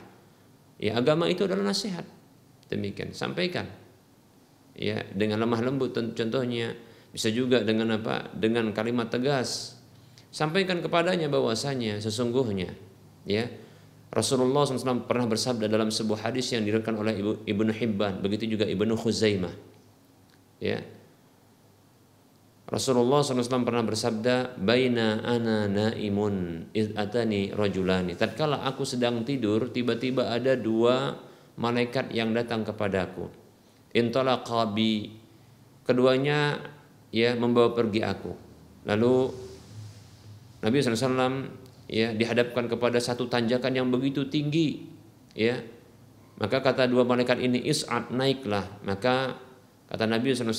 Ya agama itu adalah nasihat. Demikian, sampaikan. Ya, dengan lemah lembut contohnya bisa juga dengan apa? Dengan kalimat tegas Sampaikan kepadanya bahwasanya sesungguhnya ya Rasulullah SAW pernah bersabda dalam sebuah hadis yang direkam oleh Ibu, Ibnu Hibban, begitu juga Ibnu Khuzaimah. Ya. Rasulullah SAW pernah bersabda, "Baina ana naimun id atani rajulani." Tatkala aku sedang tidur, tiba-tiba ada dua malaikat yang datang kepadaku. Intala qabi. Keduanya ya membawa pergi aku. Lalu Nabi SAW ya dihadapkan kepada satu tanjakan yang begitu tinggi ya maka kata dua malaikat ini is'at naiklah maka kata Nabi SAW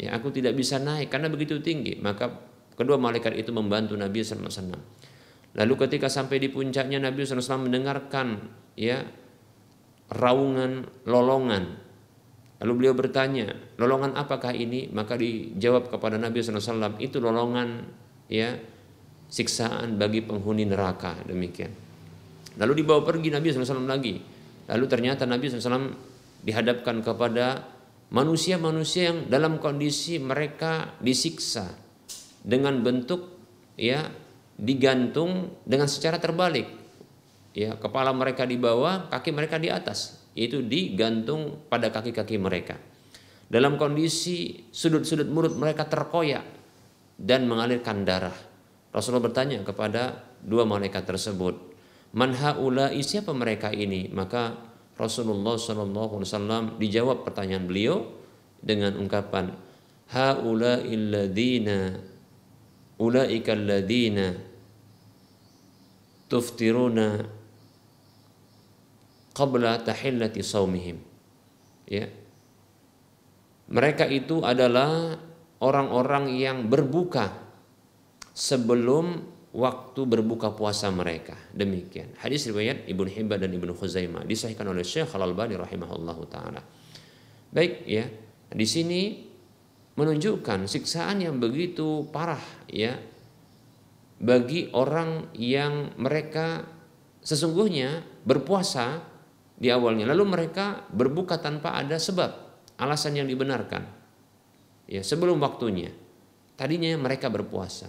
ya aku tidak bisa naik karena begitu tinggi maka kedua malaikat itu membantu Nabi SAW lalu ketika sampai di puncaknya Nabi SAW mendengarkan ya raungan lolongan lalu beliau bertanya lolongan apakah ini maka dijawab kepada Nabi SAW itu lolongan ya siksaan bagi penghuni neraka demikian. Lalu dibawa pergi Nabi SAW lagi. Lalu ternyata Nabi SAW dihadapkan kepada manusia-manusia yang dalam kondisi mereka disiksa dengan bentuk ya digantung dengan secara terbalik. Ya, kepala mereka di bawah, kaki mereka di atas, Itu digantung pada kaki-kaki mereka. Dalam kondisi sudut-sudut mulut mereka terkoyak dan mengalirkan darah. Rasulullah bertanya kepada dua malaikat tersebut, "Man haula'i siapa mereka ini?" Maka Rasulullah saw alaihi wasallam dijawab pertanyaan beliau dengan ungkapan, haula illadina ulaika alladzina tuftiruna qabla tahillati saumihim." Ya. Mereka itu adalah orang-orang yang berbuka sebelum waktu berbuka puasa mereka. Demikian. Hadis riwayat Ibnu Hibban dan Ibnu Khuzaimah disahihkan oleh Syekh Al Albani rahimahullahu taala. Baik ya. Di sini menunjukkan siksaan yang begitu parah ya bagi orang yang mereka sesungguhnya berpuasa di awalnya lalu mereka berbuka tanpa ada sebab alasan yang dibenarkan ya sebelum waktunya tadinya mereka berpuasa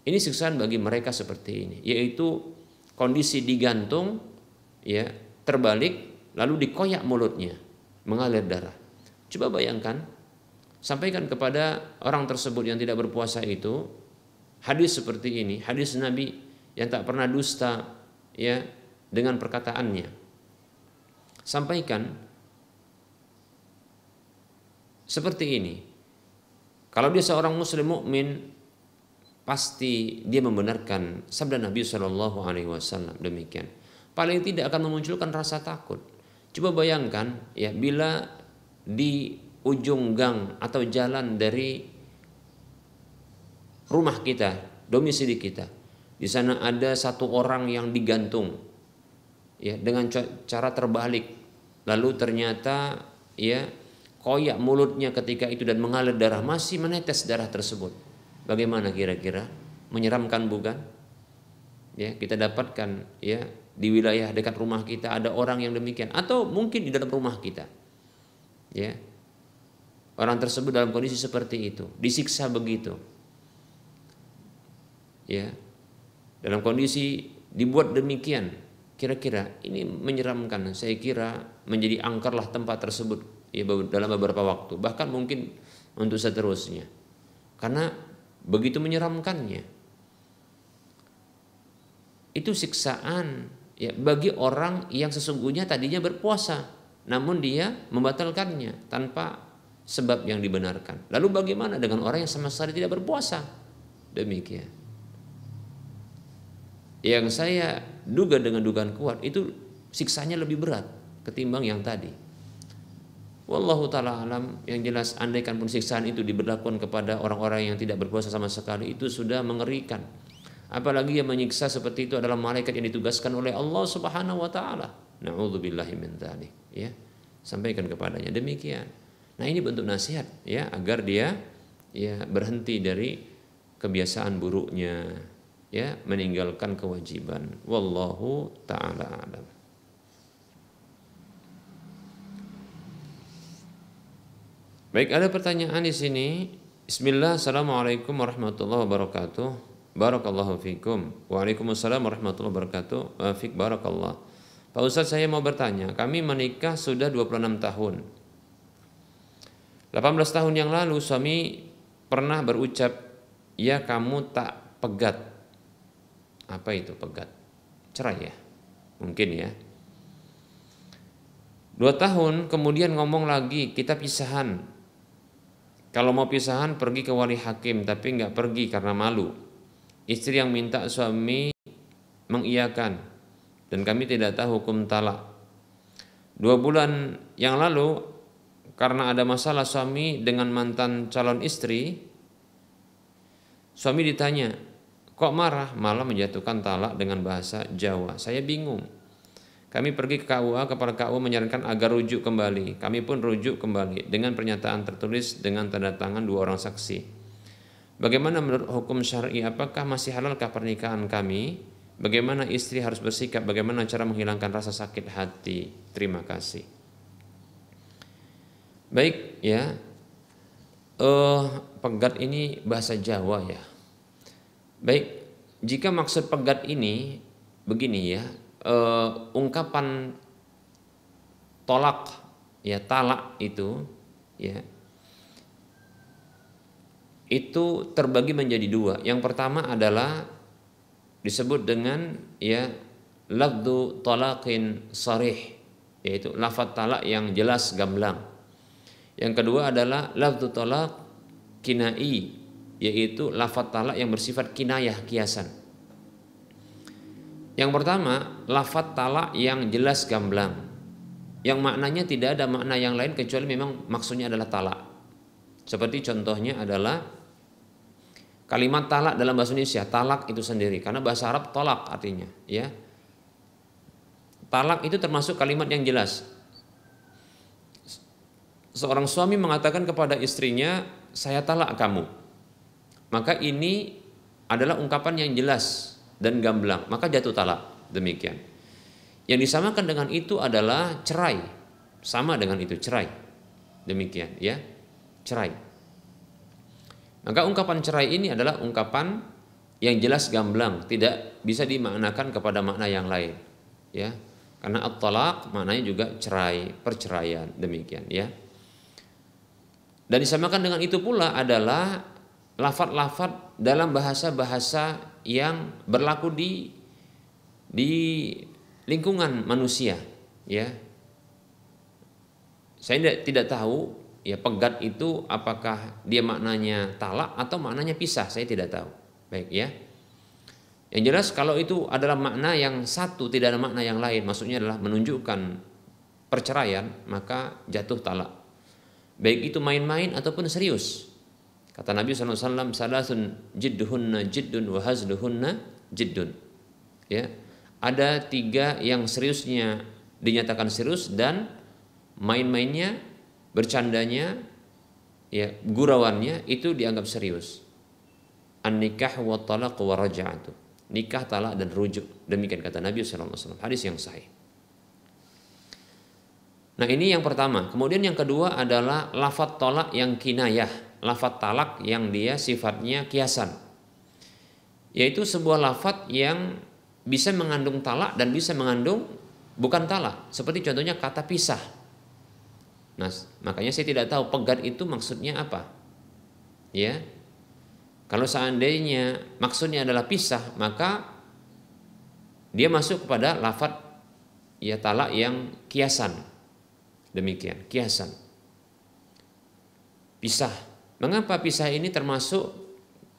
ini siksaan bagi mereka seperti ini, yaitu kondisi digantung, ya terbalik, lalu dikoyak mulutnya, mengalir darah. Coba bayangkan, sampaikan kepada orang tersebut yang tidak berpuasa itu hadis seperti ini, hadis Nabi yang tak pernah dusta, ya dengan perkataannya. Sampaikan seperti ini. Kalau dia seorang muslim mukmin, pasti dia membenarkan sabda Nabi Shallallahu Alaihi Wasallam demikian. Paling tidak akan memunculkan rasa takut. Coba bayangkan ya bila di ujung gang atau jalan dari rumah kita, domisili kita, di sana ada satu orang yang digantung ya dengan cara terbalik. Lalu ternyata ya koyak mulutnya ketika itu dan mengalir darah masih menetes darah tersebut Bagaimana kira-kira? Menyeramkan bukan? Ya, kita dapatkan ya di wilayah dekat rumah kita ada orang yang demikian atau mungkin di dalam rumah kita. Ya. Orang tersebut dalam kondisi seperti itu, disiksa begitu. Ya. Dalam kondisi dibuat demikian, kira-kira ini menyeramkan. Saya kira menjadi angkerlah tempat tersebut ya dalam beberapa waktu, bahkan mungkin untuk seterusnya. Karena begitu menyeramkannya. Itu siksaan ya bagi orang yang sesungguhnya tadinya berpuasa namun dia membatalkannya tanpa sebab yang dibenarkan. Lalu bagaimana dengan orang yang sama sekali tidak berpuasa? Demikian. Yang saya duga dengan dugaan kuat itu siksanya lebih berat ketimbang yang tadi. Wallahu taala alam yang jelas andaikan pun siksaan itu diberlakukan kepada orang-orang yang tidak berpuasa sama sekali itu sudah mengerikan. Apalagi yang menyiksa seperti itu adalah malaikat yang ditugaskan oleh Allah Subhanahu wa taala. Nauzubillahi min dzalik, ya. Sampaikan kepadanya demikian. Nah, ini bentuk nasihat ya agar dia ya berhenti dari kebiasaan buruknya ya meninggalkan kewajiban. Wallahu taala alam. Baik, ada pertanyaan di sini. Bismillah, Assalamualaikum warahmatullahi wabarakatuh. Barakallahu fikum. Waalaikumsalam warahmatullahi wabarakatuh. Eh, fik barakallah. Pak Ustaz, saya mau bertanya, kami menikah sudah 26 tahun. 18 tahun yang lalu suami pernah berucap, ya kamu tak pegat. Apa itu pegat? Cerai ya? Mungkin ya. Dua tahun kemudian ngomong lagi, kita pisahan. Kalau mau pisahan pergi ke wali hakim tapi nggak pergi karena malu. Istri yang minta suami mengiyakan dan kami tidak tahu hukum talak. Dua bulan yang lalu karena ada masalah suami dengan mantan calon istri, suami ditanya, kok marah malah menjatuhkan talak dengan bahasa Jawa. Saya bingung. Kami pergi ke KUA, kepala KUA menyarankan agar rujuk kembali. Kami pun rujuk kembali dengan pernyataan tertulis dengan tanda tangan dua orang saksi. Bagaimana menurut hukum syar'i apakah masih halalkah pernikahan kami? Bagaimana istri harus bersikap? Bagaimana cara menghilangkan rasa sakit hati? Terima kasih. Baik ya. Uh, pegat ini bahasa Jawa ya. Baik, jika maksud pegat ini begini ya, uh, ungkapan tolak ya talak itu ya itu terbagi menjadi dua. Yang pertama adalah disebut dengan ya lafdu talaqin sarih yaitu lafat talak yang jelas gamblang. Yang kedua adalah lafdu talak kinai yaitu lafat talak yang bersifat kinayah kiasan. Yang pertama, lafat talak yang jelas gamblang. Yang maknanya tidak ada makna yang lain kecuali memang maksudnya adalah talak. Seperti contohnya adalah kalimat talak dalam bahasa Indonesia, talak itu sendiri karena bahasa Arab tolak artinya, ya. Talak itu termasuk kalimat yang jelas. Seorang suami mengatakan kepada istrinya, "Saya talak kamu." Maka ini adalah ungkapan yang jelas dan gamblang, maka jatuh talak. Demikian. Yang disamakan dengan itu adalah cerai. Sama dengan itu cerai. Demikian ya. Cerai. Maka ungkapan cerai ini adalah ungkapan yang jelas gamblang, tidak bisa dimaknakan kepada makna yang lain. Ya. Karena at-talaq maknanya juga cerai, perceraian, demikian ya. Dan disamakan dengan itu pula adalah lafat-lafat dalam bahasa-bahasa yang berlaku di di lingkungan manusia ya saya tidak, tidak tahu ya pegat itu apakah dia maknanya talak atau maknanya pisah saya tidak tahu baik ya yang jelas kalau itu adalah makna yang satu tidak ada makna yang lain maksudnya adalah menunjukkan perceraian maka jatuh talak baik itu main-main ataupun serius Kata Nabi SAW, Salasun jidduhunna jiddun wa hazluhunna jiddun. Ya. Ada tiga yang seriusnya dinyatakan serius dan main-mainnya, bercandanya, ya, gurawannya itu dianggap serius. An-nikah wa talaq wa raja'atu. Nikah, talak, dan rujuk. Demikian kata Nabi SAW. Hadis yang sahih. Nah ini yang pertama. Kemudian yang kedua adalah lafat tolak yang kinayah lafat talak yang dia sifatnya kiasan yaitu sebuah lafat yang bisa mengandung talak dan bisa mengandung bukan talak seperti contohnya kata pisah nah makanya saya tidak tahu pegat itu maksudnya apa ya kalau seandainya maksudnya adalah pisah maka dia masuk kepada lafat ya talak yang kiasan demikian kiasan pisah Mengapa pisah ini termasuk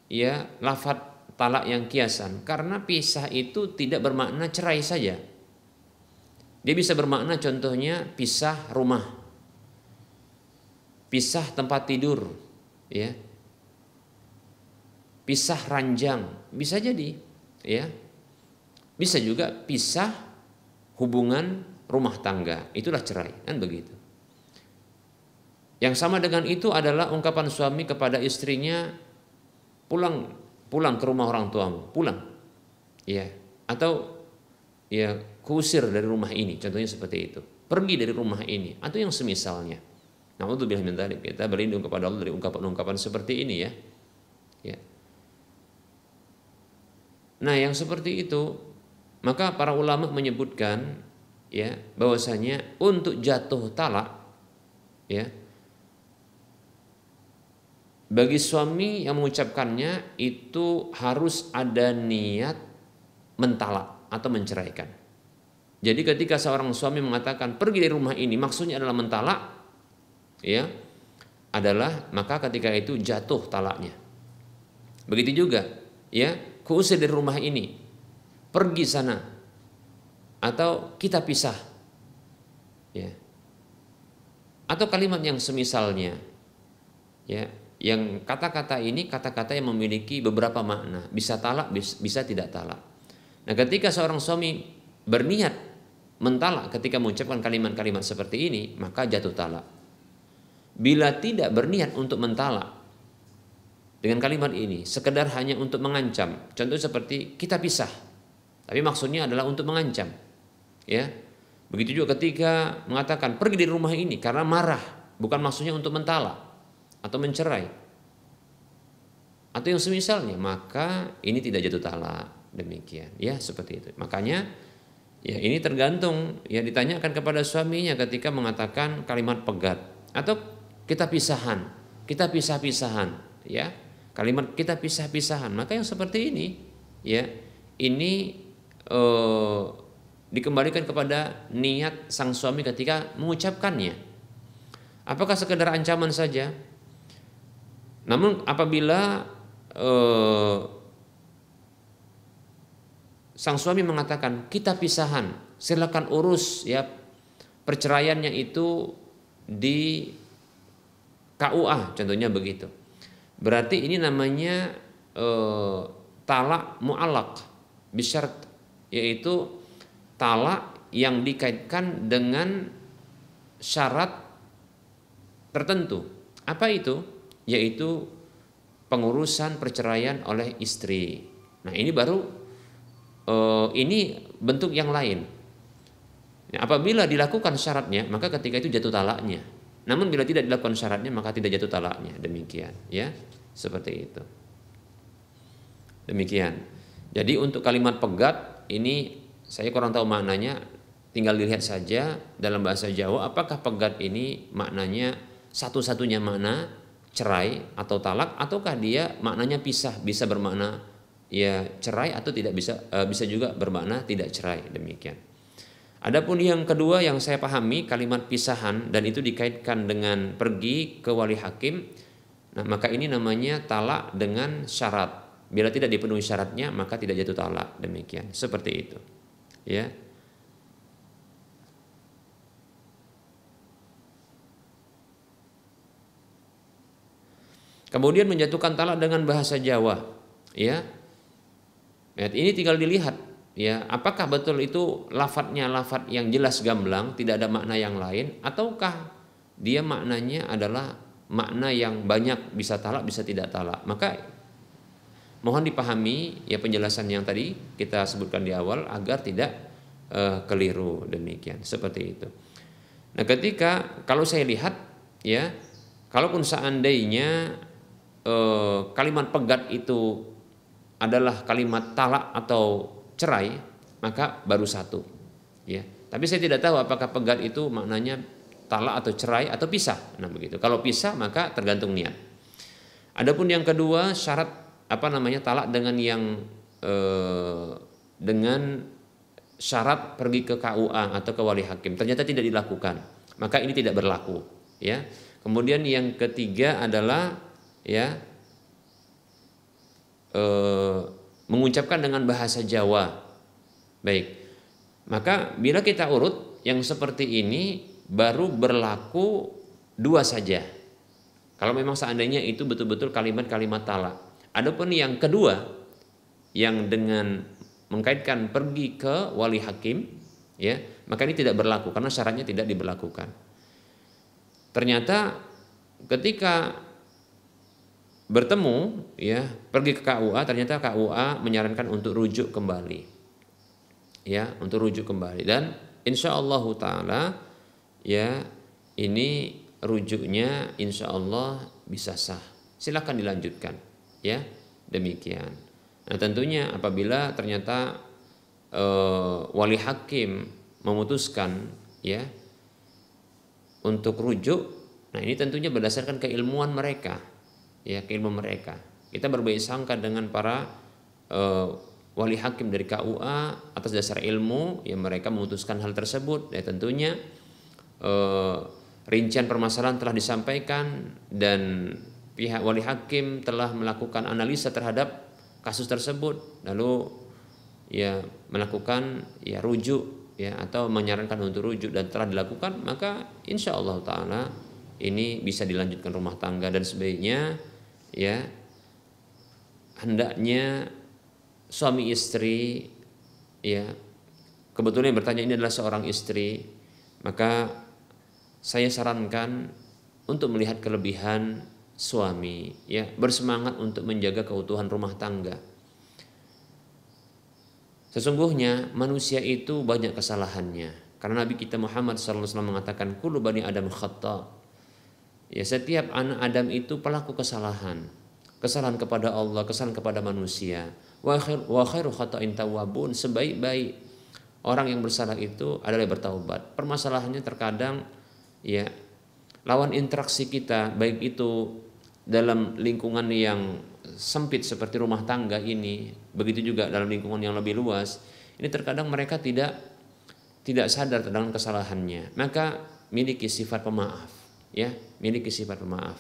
ya lafat talak yang kiasan? Karena pisah itu tidak bermakna cerai saja. Dia bisa bermakna contohnya pisah rumah, pisah tempat tidur, ya, pisah ranjang, bisa jadi, ya, bisa juga pisah hubungan rumah tangga, itulah cerai, kan begitu. Yang sama dengan itu adalah ungkapan suami kepada istrinya, pulang, pulang ke rumah orang tuamu, pulang. Ya, atau ya kusir dari rumah ini, contohnya seperti itu. Pergi dari rumah ini, atau yang semisalnya. untuk bilang minta Kita berlindung kepada Allah dari ungkapan-ungkapan seperti ini ya. Ya. Nah, yang seperti itu maka para ulama menyebutkan ya bahwasanya untuk jatuh talak ya bagi suami yang mengucapkannya itu harus ada niat mentalak atau menceraikan. Jadi ketika seorang suami mengatakan pergi dari rumah ini maksudnya adalah mentalak ya adalah maka ketika itu jatuh talaknya. Begitu juga ya kuusir dari rumah ini pergi sana atau kita pisah ya atau kalimat yang semisalnya ya yang kata-kata ini kata-kata yang memiliki beberapa makna bisa talak bisa, bisa tidak talak nah ketika seorang suami berniat mentalak ketika mengucapkan kalimat-kalimat seperti ini maka jatuh talak bila tidak berniat untuk mentalak dengan kalimat ini sekedar hanya untuk mengancam contoh seperti kita pisah tapi maksudnya adalah untuk mengancam ya begitu juga ketika mengatakan pergi dari rumah ini karena marah bukan maksudnya untuk mentalak atau mencerai atau yang semisalnya maka ini tidak jatuh talak demikian ya seperti itu makanya ya ini tergantung ya ditanyakan kepada suaminya ketika mengatakan kalimat pegat atau kita pisahan kita pisah-pisahan ya kalimat kita pisah-pisahan maka yang seperti ini ya ini eh, dikembalikan kepada niat sang suami ketika mengucapkannya apakah sekedar ancaman saja namun apabila eh, sang suami mengatakan kita pisahan, silakan urus ya perceraiannya itu di KUA contohnya begitu. Berarti ini namanya eh, talak mu'alak bisyarat yaitu talak yang dikaitkan dengan syarat tertentu. Apa itu? yaitu pengurusan perceraian oleh istri. Nah, ini baru uh, ini bentuk yang lain. Nah, apabila dilakukan syaratnya, maka ketika itu jatuh talaknya. Namun bila tidak dilakukan syaratnya, maka tidak jatuh talaknya. Demikian, ya. Seperti itu. Demikian. Jadi untuk kalimat pegat ini saya kurang tahu maknanya, tinggal dilihat saja dalam bahasa Jawa apakah pegat ini maknanya satu-satunya makna cerai atau talak ataukah dia maknanya pisah bisa bermakna ya cerai atau tidak bisa e, bisa juga bermakna tidak cerai demikian. Adapun yang kedua yang saya pahami kalimat pisahan dan itu dikaitkan dengan pergi ke wali hakim nah maka ini namanya talak dengan syarat. Bila tidak dipenuhi syaratnya maka tidak jatuh talak demikian. Seperti itu. Ya. Kemudian menjatuhkan talak dengan bahasa Jawa, ya. Ini tinggal dilihat, ya. Apakah betul itu lafadznya lafadz yang jelas gamblang, tidak ada makna yang lain, ataukah dia maknanya adalah makna yang banyak bisa talak bisa tidak talak. Maka mohon dipahami ya penjelasan yang tadi kita sebutkan di awal agar tidak uh, keliru demikian seperti itu. Nah, ketika kalau saya lihat ya, kalaupun seandainya eh, kalimat pegat itu adalah kalimat talak atau cerai, maka baru satu. Ya. Tapi saya tidak tahu apakah pegat itu maknanya talak atau cerai atau pisah. Nah, begitu. Kalau pisah maka tergantung niat. Adapun yang kedua, syarat apa namanya talak dengan yang eh, dengan syarat pergi ke KUA atau ke wali hakim ternyata tidak dilakukan maka ini tidak berlaku ya kemudian yang ketiga adalah ya e, mengucapkan dengan bahasa Jawa. Baik. Maka bila kita urut yang seperti ini baru berlaku dua saja. Kalau memang seandainya itu betul-betul kalimat-kalimat talak. Adapun yang kedua yang dengan mengkaitkan pergi ke wali hakim ya, maka ini tidak berlaku karena syaratnya tidak diberlakukan. Ternyata ketika bertemu ya pergi ke KUA ternyata KUA menyarankan untuk rujuk kembali ya untuk rujuk kembali dan insya Allah taala ya ini rujuknya insya Allah bisa sah silahkan dilanjutkan ya demikian nah tentunya apabila ternyata e, wali hakim memutuskan ya untuk rujuk nah ini tentunya berdasarkan keilmuan mereka ya keilmu mereka. Kita berbaik sangka dengan para uh, wali hakim dari KUA atas dasar ilmu yang mereka memutuskan hal tersebut ya tentunya uh, rincian permasalahan telah disampaikan dan pihak wali hakim telah melakukan analisa terhadap kasus tersebut lalu ya melakukan ya rujuk ya atau menyarankan untuk rujuk dan telah dilakukan maka insya Allah taala ini bisa dilanjutkan rumah tangga dan sebagainya ya hendaknya suami istri ya kebetulan yang bertanya ini adalah seorang istri maka saya sarankan untuk melihat kelebihan suami ya bersemangat untuk menjaga keutuhan rumah tangga sesungguhnya manusia itu banyak kesalahannya karena Nabi kita Muhammad SAW mengatakan kulubani adam khata Ya setiap anak Adam itu pelaku kesalahan. Kesalahan kepada Allah, kesalahan kepada manusia. Wa khairu khata'in tawabun, sebaik-baik orang yang bersalah itu adalah bertaubat. Permasalahannya terkadang ya lawan interaksi kita baik itu dalam lingkungan yang sempit seperti rumah tangga ini, begitu juga dalam lingkungan yang lebih luas, ini terkadang mereka tidak tidak sadar tentang kesalahannya. Maka miliki sifat pemaaf ya miliki sifat pemaaf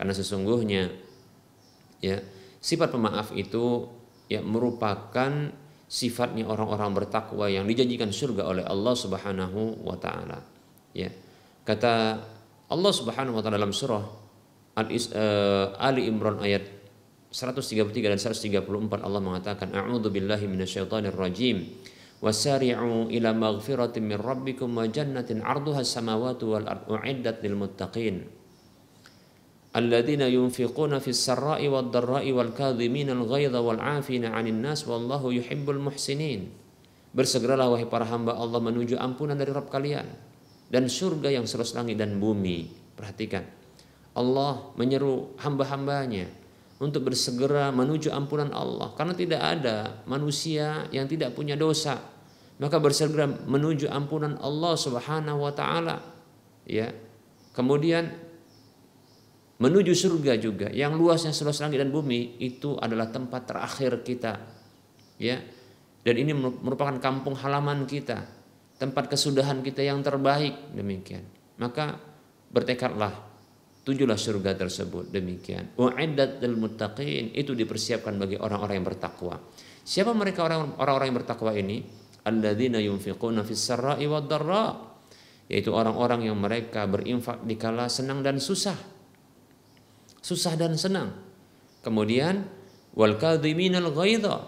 karena sesungguhnya ya sifat pemaaf itu ya merupakan sifatnya orang-orang bertakwa yang dijanjikan surga oleh Allah Subhanahu wa taala ya kata Allah Subhanahu wa taala dalam surah Al eh, Ali Imran ayat 133 dan 134 Allah mengatakan a'udzu billahi minasyaitonir rajim wasari'u ila maghfiratin min rabbikum wa jannatin 'arduha as-samawati wal ardu u'iddat lil muttaqin alladzina yunfiquna fis sarra'i wad dharra'i wal kadhimina al ghaidha wal 'afina 'anil nas wallahu yuhibbul muhsinin bersegeralah wahai para hamba Allah menuju ampunan dari Rabb kalian dan surga yang seluas langit dan bumi perhatikan Allah menyeru hamba-hambanya untuk bersegera menuju ampunan Allah karena tidak ada manusia yang tidak punya dosa maka bersegera menuju ampunan Allah Subhanahu wa taala ya kemudian menuju surga juga yang luasnya seluas langit dan bumi itu adalah tempat terakhir kita ya dan ini merupakan kampung halaman kita tempat kesudahan kita yang terbaik demikian maka bertekadlah tujulah surga tersebut demikian uiddat muttaqin itu dipersiapkan bagi orang-orang yang bertakwa siapa mereka orang-orang yang bertakwa ini alladzina yunfiquna fis sarai wad darra yaitu orang-orang yang mereka berinfak di kala senang dan susah susah dan senang kemudian wal kadziminal ghaidha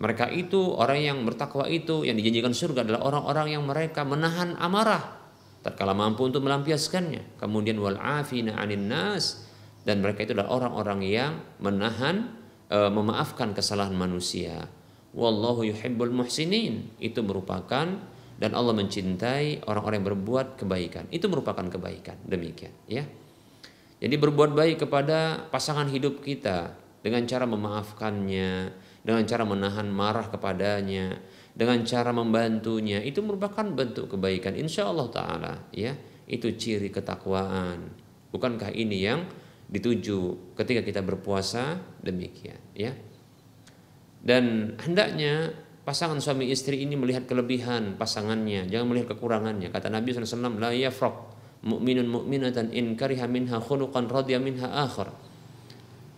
mereka itu orang yang bertakwa itu yang dijanjikan surga adalah orang-orang yang mereka menahan amarah tatkala mampu untuk melampiaskannya kemudian wal afina anin nas dan mereka itu adalah orang-orang yang menahan eh, memaafkan kesalahan manusia wallahu yuhibbul muhsinin itu merupakan dan Allah mencintai orang-orang yang berbuat kebaikan itu merupakan kebaikan demikian ya jadi berbuat baik kepada pasangan hidup kita dengan cara memaafkannya dengan cara menahan marah kepadanya dengan cara membantunya itu merupakan bentuk kebaikan insya Allah taala ya itu ciri ketakwaan bukankah ini yang dituju ketika kita berpuasa demikian ya dan hendaknya pasangan suami istri ini melihat kelebihan pasangannya, jangan melihat kekurangannya. Kata Nabi SAW, la yafraq mu'minun mu'minatan in kariha minha khuluqan radiya minha akhar.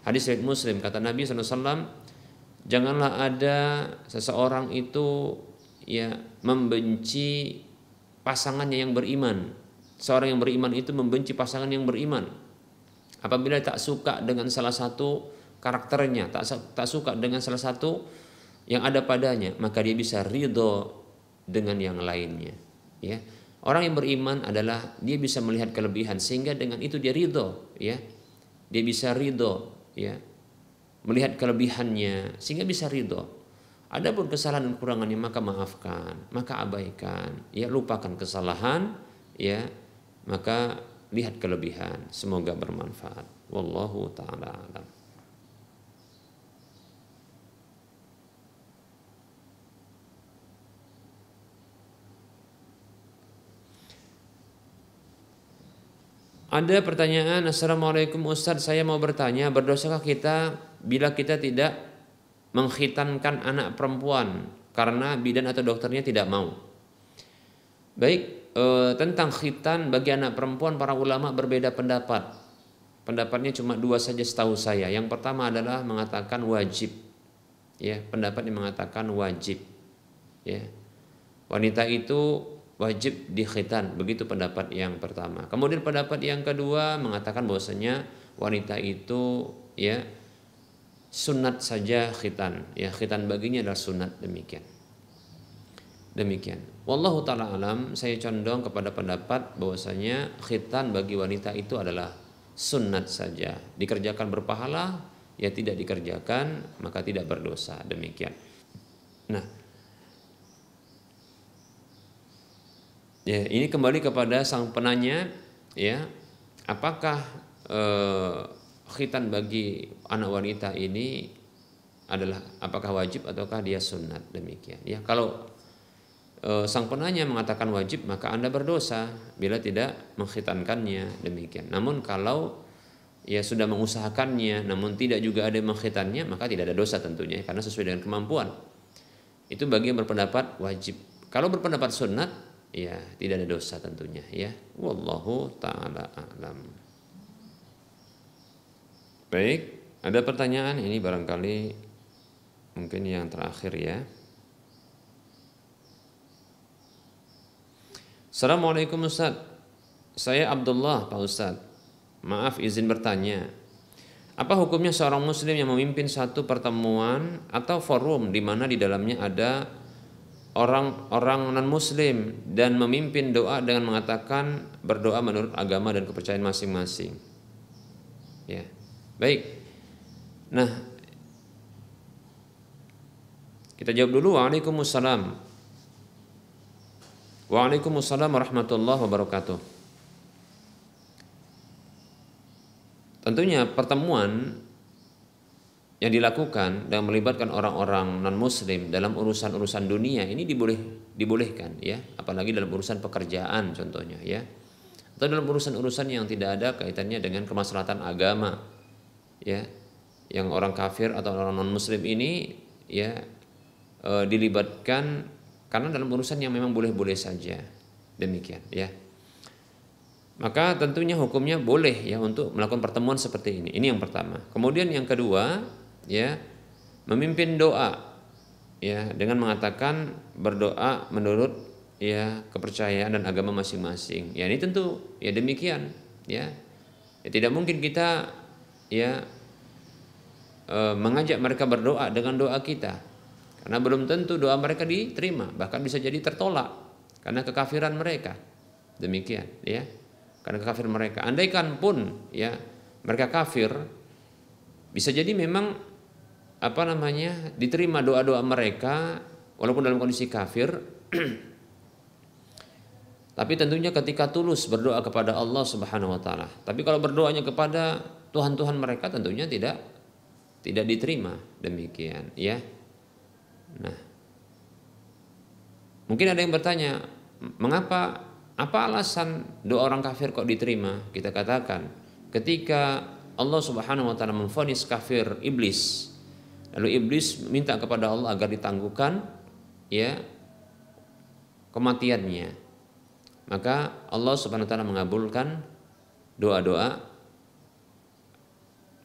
Hadis riwayat Muslim kata Nabi SAW, janganlah ada seseorang itu ya membenci pasangannya yang beriman. Seorang yang beriman itu membenci pasangan yang beriman. Apabila tak suka dengan salah satu karakternya, tak tak suka dengan salah satu yang ada padanya, maka dia bisa ridho dengan yang lainnya. Ya, orang yang beriman adalah dia bisa melihat kelebihan sehingga dengan itu dia ridho. Ya, dia bisa ridho. Ya, melihat kelebihannya sehingga bisa ridho. pun kesalahan dan kekurangannya maka maafkan, maka abaikan, ya lupakan kesalahan, ya maka lihat kelebihan. Semoga bermanfaat. Wallahu taala alam. Ada pertanyaan, Assalamualaikum Ustadz, saya mau bertanya, berdosakah kita bila kita tidak mengkhitankan anak perempuan karena bidan atau dokternya tidak mau? Baik, e, tentang khitan bagi anak perempuan para ulama berbeda pendapat. Pendapatnya cuma dua saja setahu saya. Yang pertama adalah mengatakan wajib. Ya, pendapat yang mengatakan wajib. Ya. Wanita itu wajib dikhitan. Begitu pendapat yang pertama. Kemudian pendapat yang kedua mengatakan bahwasanya wanita itu ya sunat saja khitan. Ya khitan baginya adalah sunat demikian. Demikian. Wallahu taala alam, saya condong kepada pendapat bahwasanya khitan bagi wanita itu adalah sunat saja. Dikerjakan berpahala, ya tidak dikerjakan maka tidak berdosa. Demikian. Nah, Ya, ini kembali kepada sang penanya, ya. Apakah eh, khitan bagi anak wanita ini adalah apakah wajib ataukah dia sunat demikian? Ya, kalau eh, sang penanya mengatakan wajib, maka Anda berdosa bila tidak mengkhitankannya demikian. Namun kalau ya sudah mengusahakannya namun tidak juga ada yang mengkhitannya, maka tidak ada dosa tentunya karena sesuai dengan kemampuan. Itu bagi yang berpendapat wajib. Kalau berpendapat sunat, ya tidak ada dosa tentunya ya wallahu taala alam baik ada pertanyaan ini barangkali mungkin yang terakhir ya Assalamualaikum Ustaz saya Abdullah Pak Ustaz maaf izin bertanya apa hukumnya seorang muslim yang memimpin satu pertemuan atau forum di mana di dalamnya ada orang-orang non-muslim dan memimpin doa dengan mengatakan berdoa menurut agama dan kepercayaan masing-masing. Ya. Baik. Nah, kita jawab dulu Waalaikumsalam. Waalaikumsalam warahmatullahi wabarakatuh. Tentunya pertemuan yang dilakukan dan melibatkan orang-orang non muslim dalam urusan-urusan dunia ini diboleh dibolehkan ya apalagi dalam urusan pekerjaan contohnya ya atau dalam urusan-urusan yang tidak ada kaitannya dengan kemaslahatan agama ya yang orang kafir atau orang non muslim ini ya e, dilibatkan karena dalam urusan yang memang boleh-boleh saja demikian ya maka tentunya hukumnya boleh ya untuk melakukan pertemuan seperti ini ini yang pertama kemudian yang kedua ya memimpin doa ya dengan mengatakan berdoa menurut ya kepercayaan dan agama masing-masing. Ya ini tentu ya demikian ya. ya tidak mungkin kita ya e, mengajak mereka berdoa dengan doa kita karena belum tentu doa mereka diterima bahkan bisa jadi tertolak karena kekafiran mereka demikian ya karena kekafiran mereka andaikan pun ya mereka kafir bisa jadi memang apa namanya diterima doa-doa mereka walaupun dalam kondisi kafir tapi tentunya ketika tulus berdoa kepada Allah Subhanahu wa taala. Tapi kalau berdoanya kepada tuhan-tuhan mereka tentunya tidak tidak diterima demikian, ya. Nah. Mungkin ada yang bertanya, mengapa apa alasan doa orang kafir kok diterima? Kita katakan, ketika Allah Subhanahu wa taala memfonis kafir iblis, Lalu iblis minta kepada Allah agar ditangguhkan ya kematiannya. Maka Allah Subhanahu wa taala mengabulkan doa-doa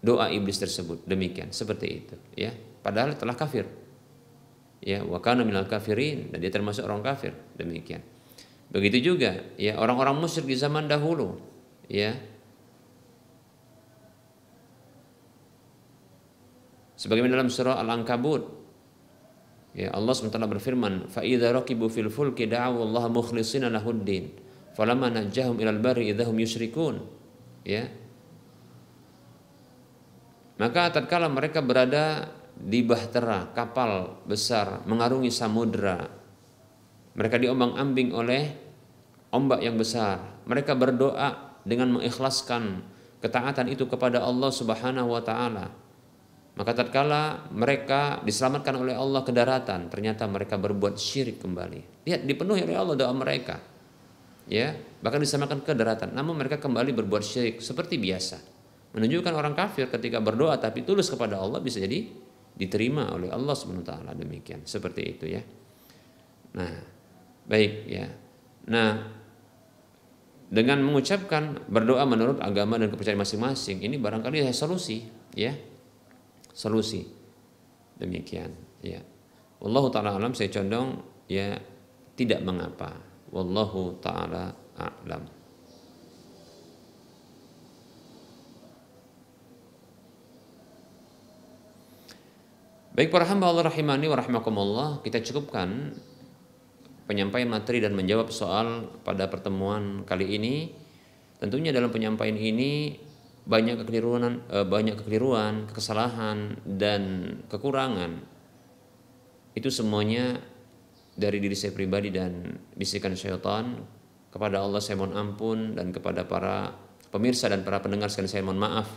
doa iblis tersebut. Demikian, seperti itu, ya. Padahal telah kafir. Ya, wa kana minal kafirin dan dia termasuk orang kafir. Demikian. Begitu juga ya orang-orang musyrik di zaman dahulu, ya. Sebagaimana dalam surah Al-Ankabut. Ya, Allah SWT berfirman, فَإِذَا Rakibu fil fulki دَعَوُوا Allah مُخْلِصِينَ لَهُ الدِّينَ فَلَمَّا نَجَّهُمْ إِلَى الْبَرِّ إِذَا Ya. Maka tatkala mereka berada di bahtera kapal besar mengarungi samudra mereka diombang-ambing oleh ombak yang besar mereka berdoa dengan mengikhlaskan ketaatan itu kepada Allah Subhanahu wa taala maka tatkala mereka diselamatkan oleh Allah ke daratan, ternyata mereka berbuat syirik kembali. Lihat dipenuhi oleh Allah doa mereka. Ya, bahkan diselamatkan ke daratan, namun mereka kembali berbuat syirik seperti biasa. Menunjukkan orang kafir ketika berdoa tapi tulus kepada Allah bisa jadi diterima oleh Allah Subhanahu wa taala demikian. Seperti itu ya. Nah, baik ya. Nah, dengan mengucapkan berdoa menurut agama dan kepercayaan masing-masing ini barangkali solusi ya solusi demikian ya wallahu taala alam saya condong ya tidak mengapa wallahu taala alam Baik para hamba Allah rahimani wa rahimakumullah, kita cukupkan penyampaian materi dan menjawab soal pada pertemuan kali ini. Tentunya dalam penyampaian ini banyak kekeliruan eh, banyak kekeliruan kesalahan dan kekurangan itu semuanya dari diri saya pribadi dan bisikan syaitan kepada Allah saya mohon ampun dan kepada para pemirsa dan para pendengar sekalian saya mohon maaf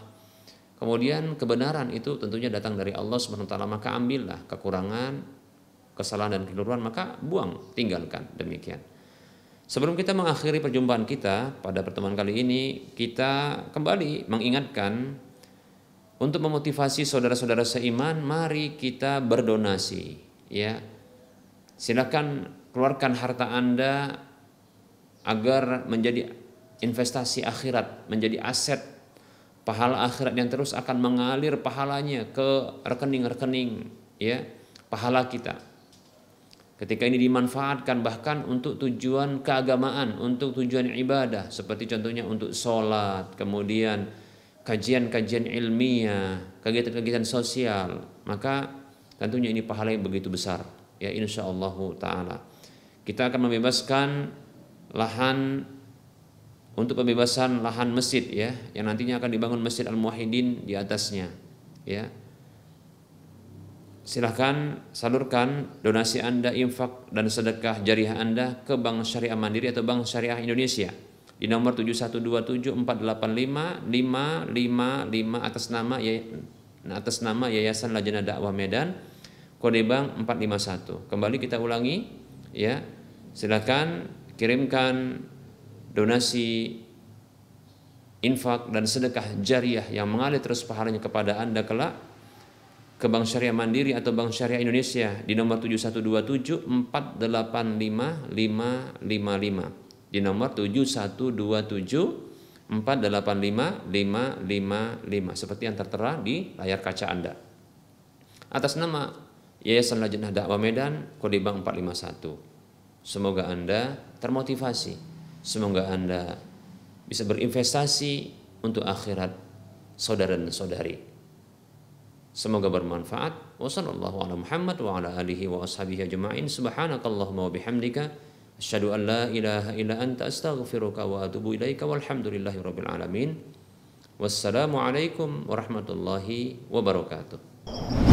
kemudian kebenaran itu tentunya datang dari Allah subhanahu wa taala maka ambillah kekurangan kesalahan dan keliruan maka buang tinggalkan demikian Sebelum kita mengakhiri perjumpaan kita pada pertemuan kali ini, kita kembali mengingatkan untuk memotivasi saudara-saudara seiman, mari kita berdonasi, ya. Silakan keluarkan harta Anda agar menjadi investasi akhirat, menjadi aset pahala akhirat yang terus akan mengalir pahalanya ke rekening-rekening, ya, pahala kita. Ketika ini dimanfaatkan bahkan untuk tujuan keagamaan, untuk tujuan ibadah, seperti contohnya untuk sholat, kemudian kajian-kajian ilmiah, kegiatan-kegiatan sosial, maka tentunya ini pahala yang begitu besar. Ya insya Allah ta'ala. Kita akan membebaskan lahan untuk pembebasan lahan masjid ya yang nantinya akan dibangun masjid al muahidin di atasnya ya silahkan salurkan donasi Anda, infak dan sedekah jariah Anda ke Bank Syariah Mandiri atau Bank Syariah Indonesia di nomor 7127485555 atas nama ya atas nama Yayasan Lajana Dakwah Medan kode bank 451. Kembali kita ulangi ya. Silakan kirimkan donasi infak dan sedekah jariah yang mengalir terus pahalanya kepada Anda kelak ke Bank Syariah Mandiri atau Bank Syariah Indonesia di nomor 7127 485 555 di nomor 7127 485 555 seperti yang tertera di layar kaca Anda. Atas nama Yayasan Lajnah Dakwah Medan kode bank 451. Semoga Anda termotivasi. Semoga Anda bisa berinvestasi untuk akhirat saudara dan saudari Semoga bermanfaat. Wassallallahu ala Muhammad wa ala alihi wa ashabihi ajma'in. Subhanakallahumma wa bihamdika asyhadu an la ilaha illa anta astaghfiruka wa atubu ilaika walhamdulillahi rabbil alamin. Wassalamualaikum warahmatullahi wabarakatuh.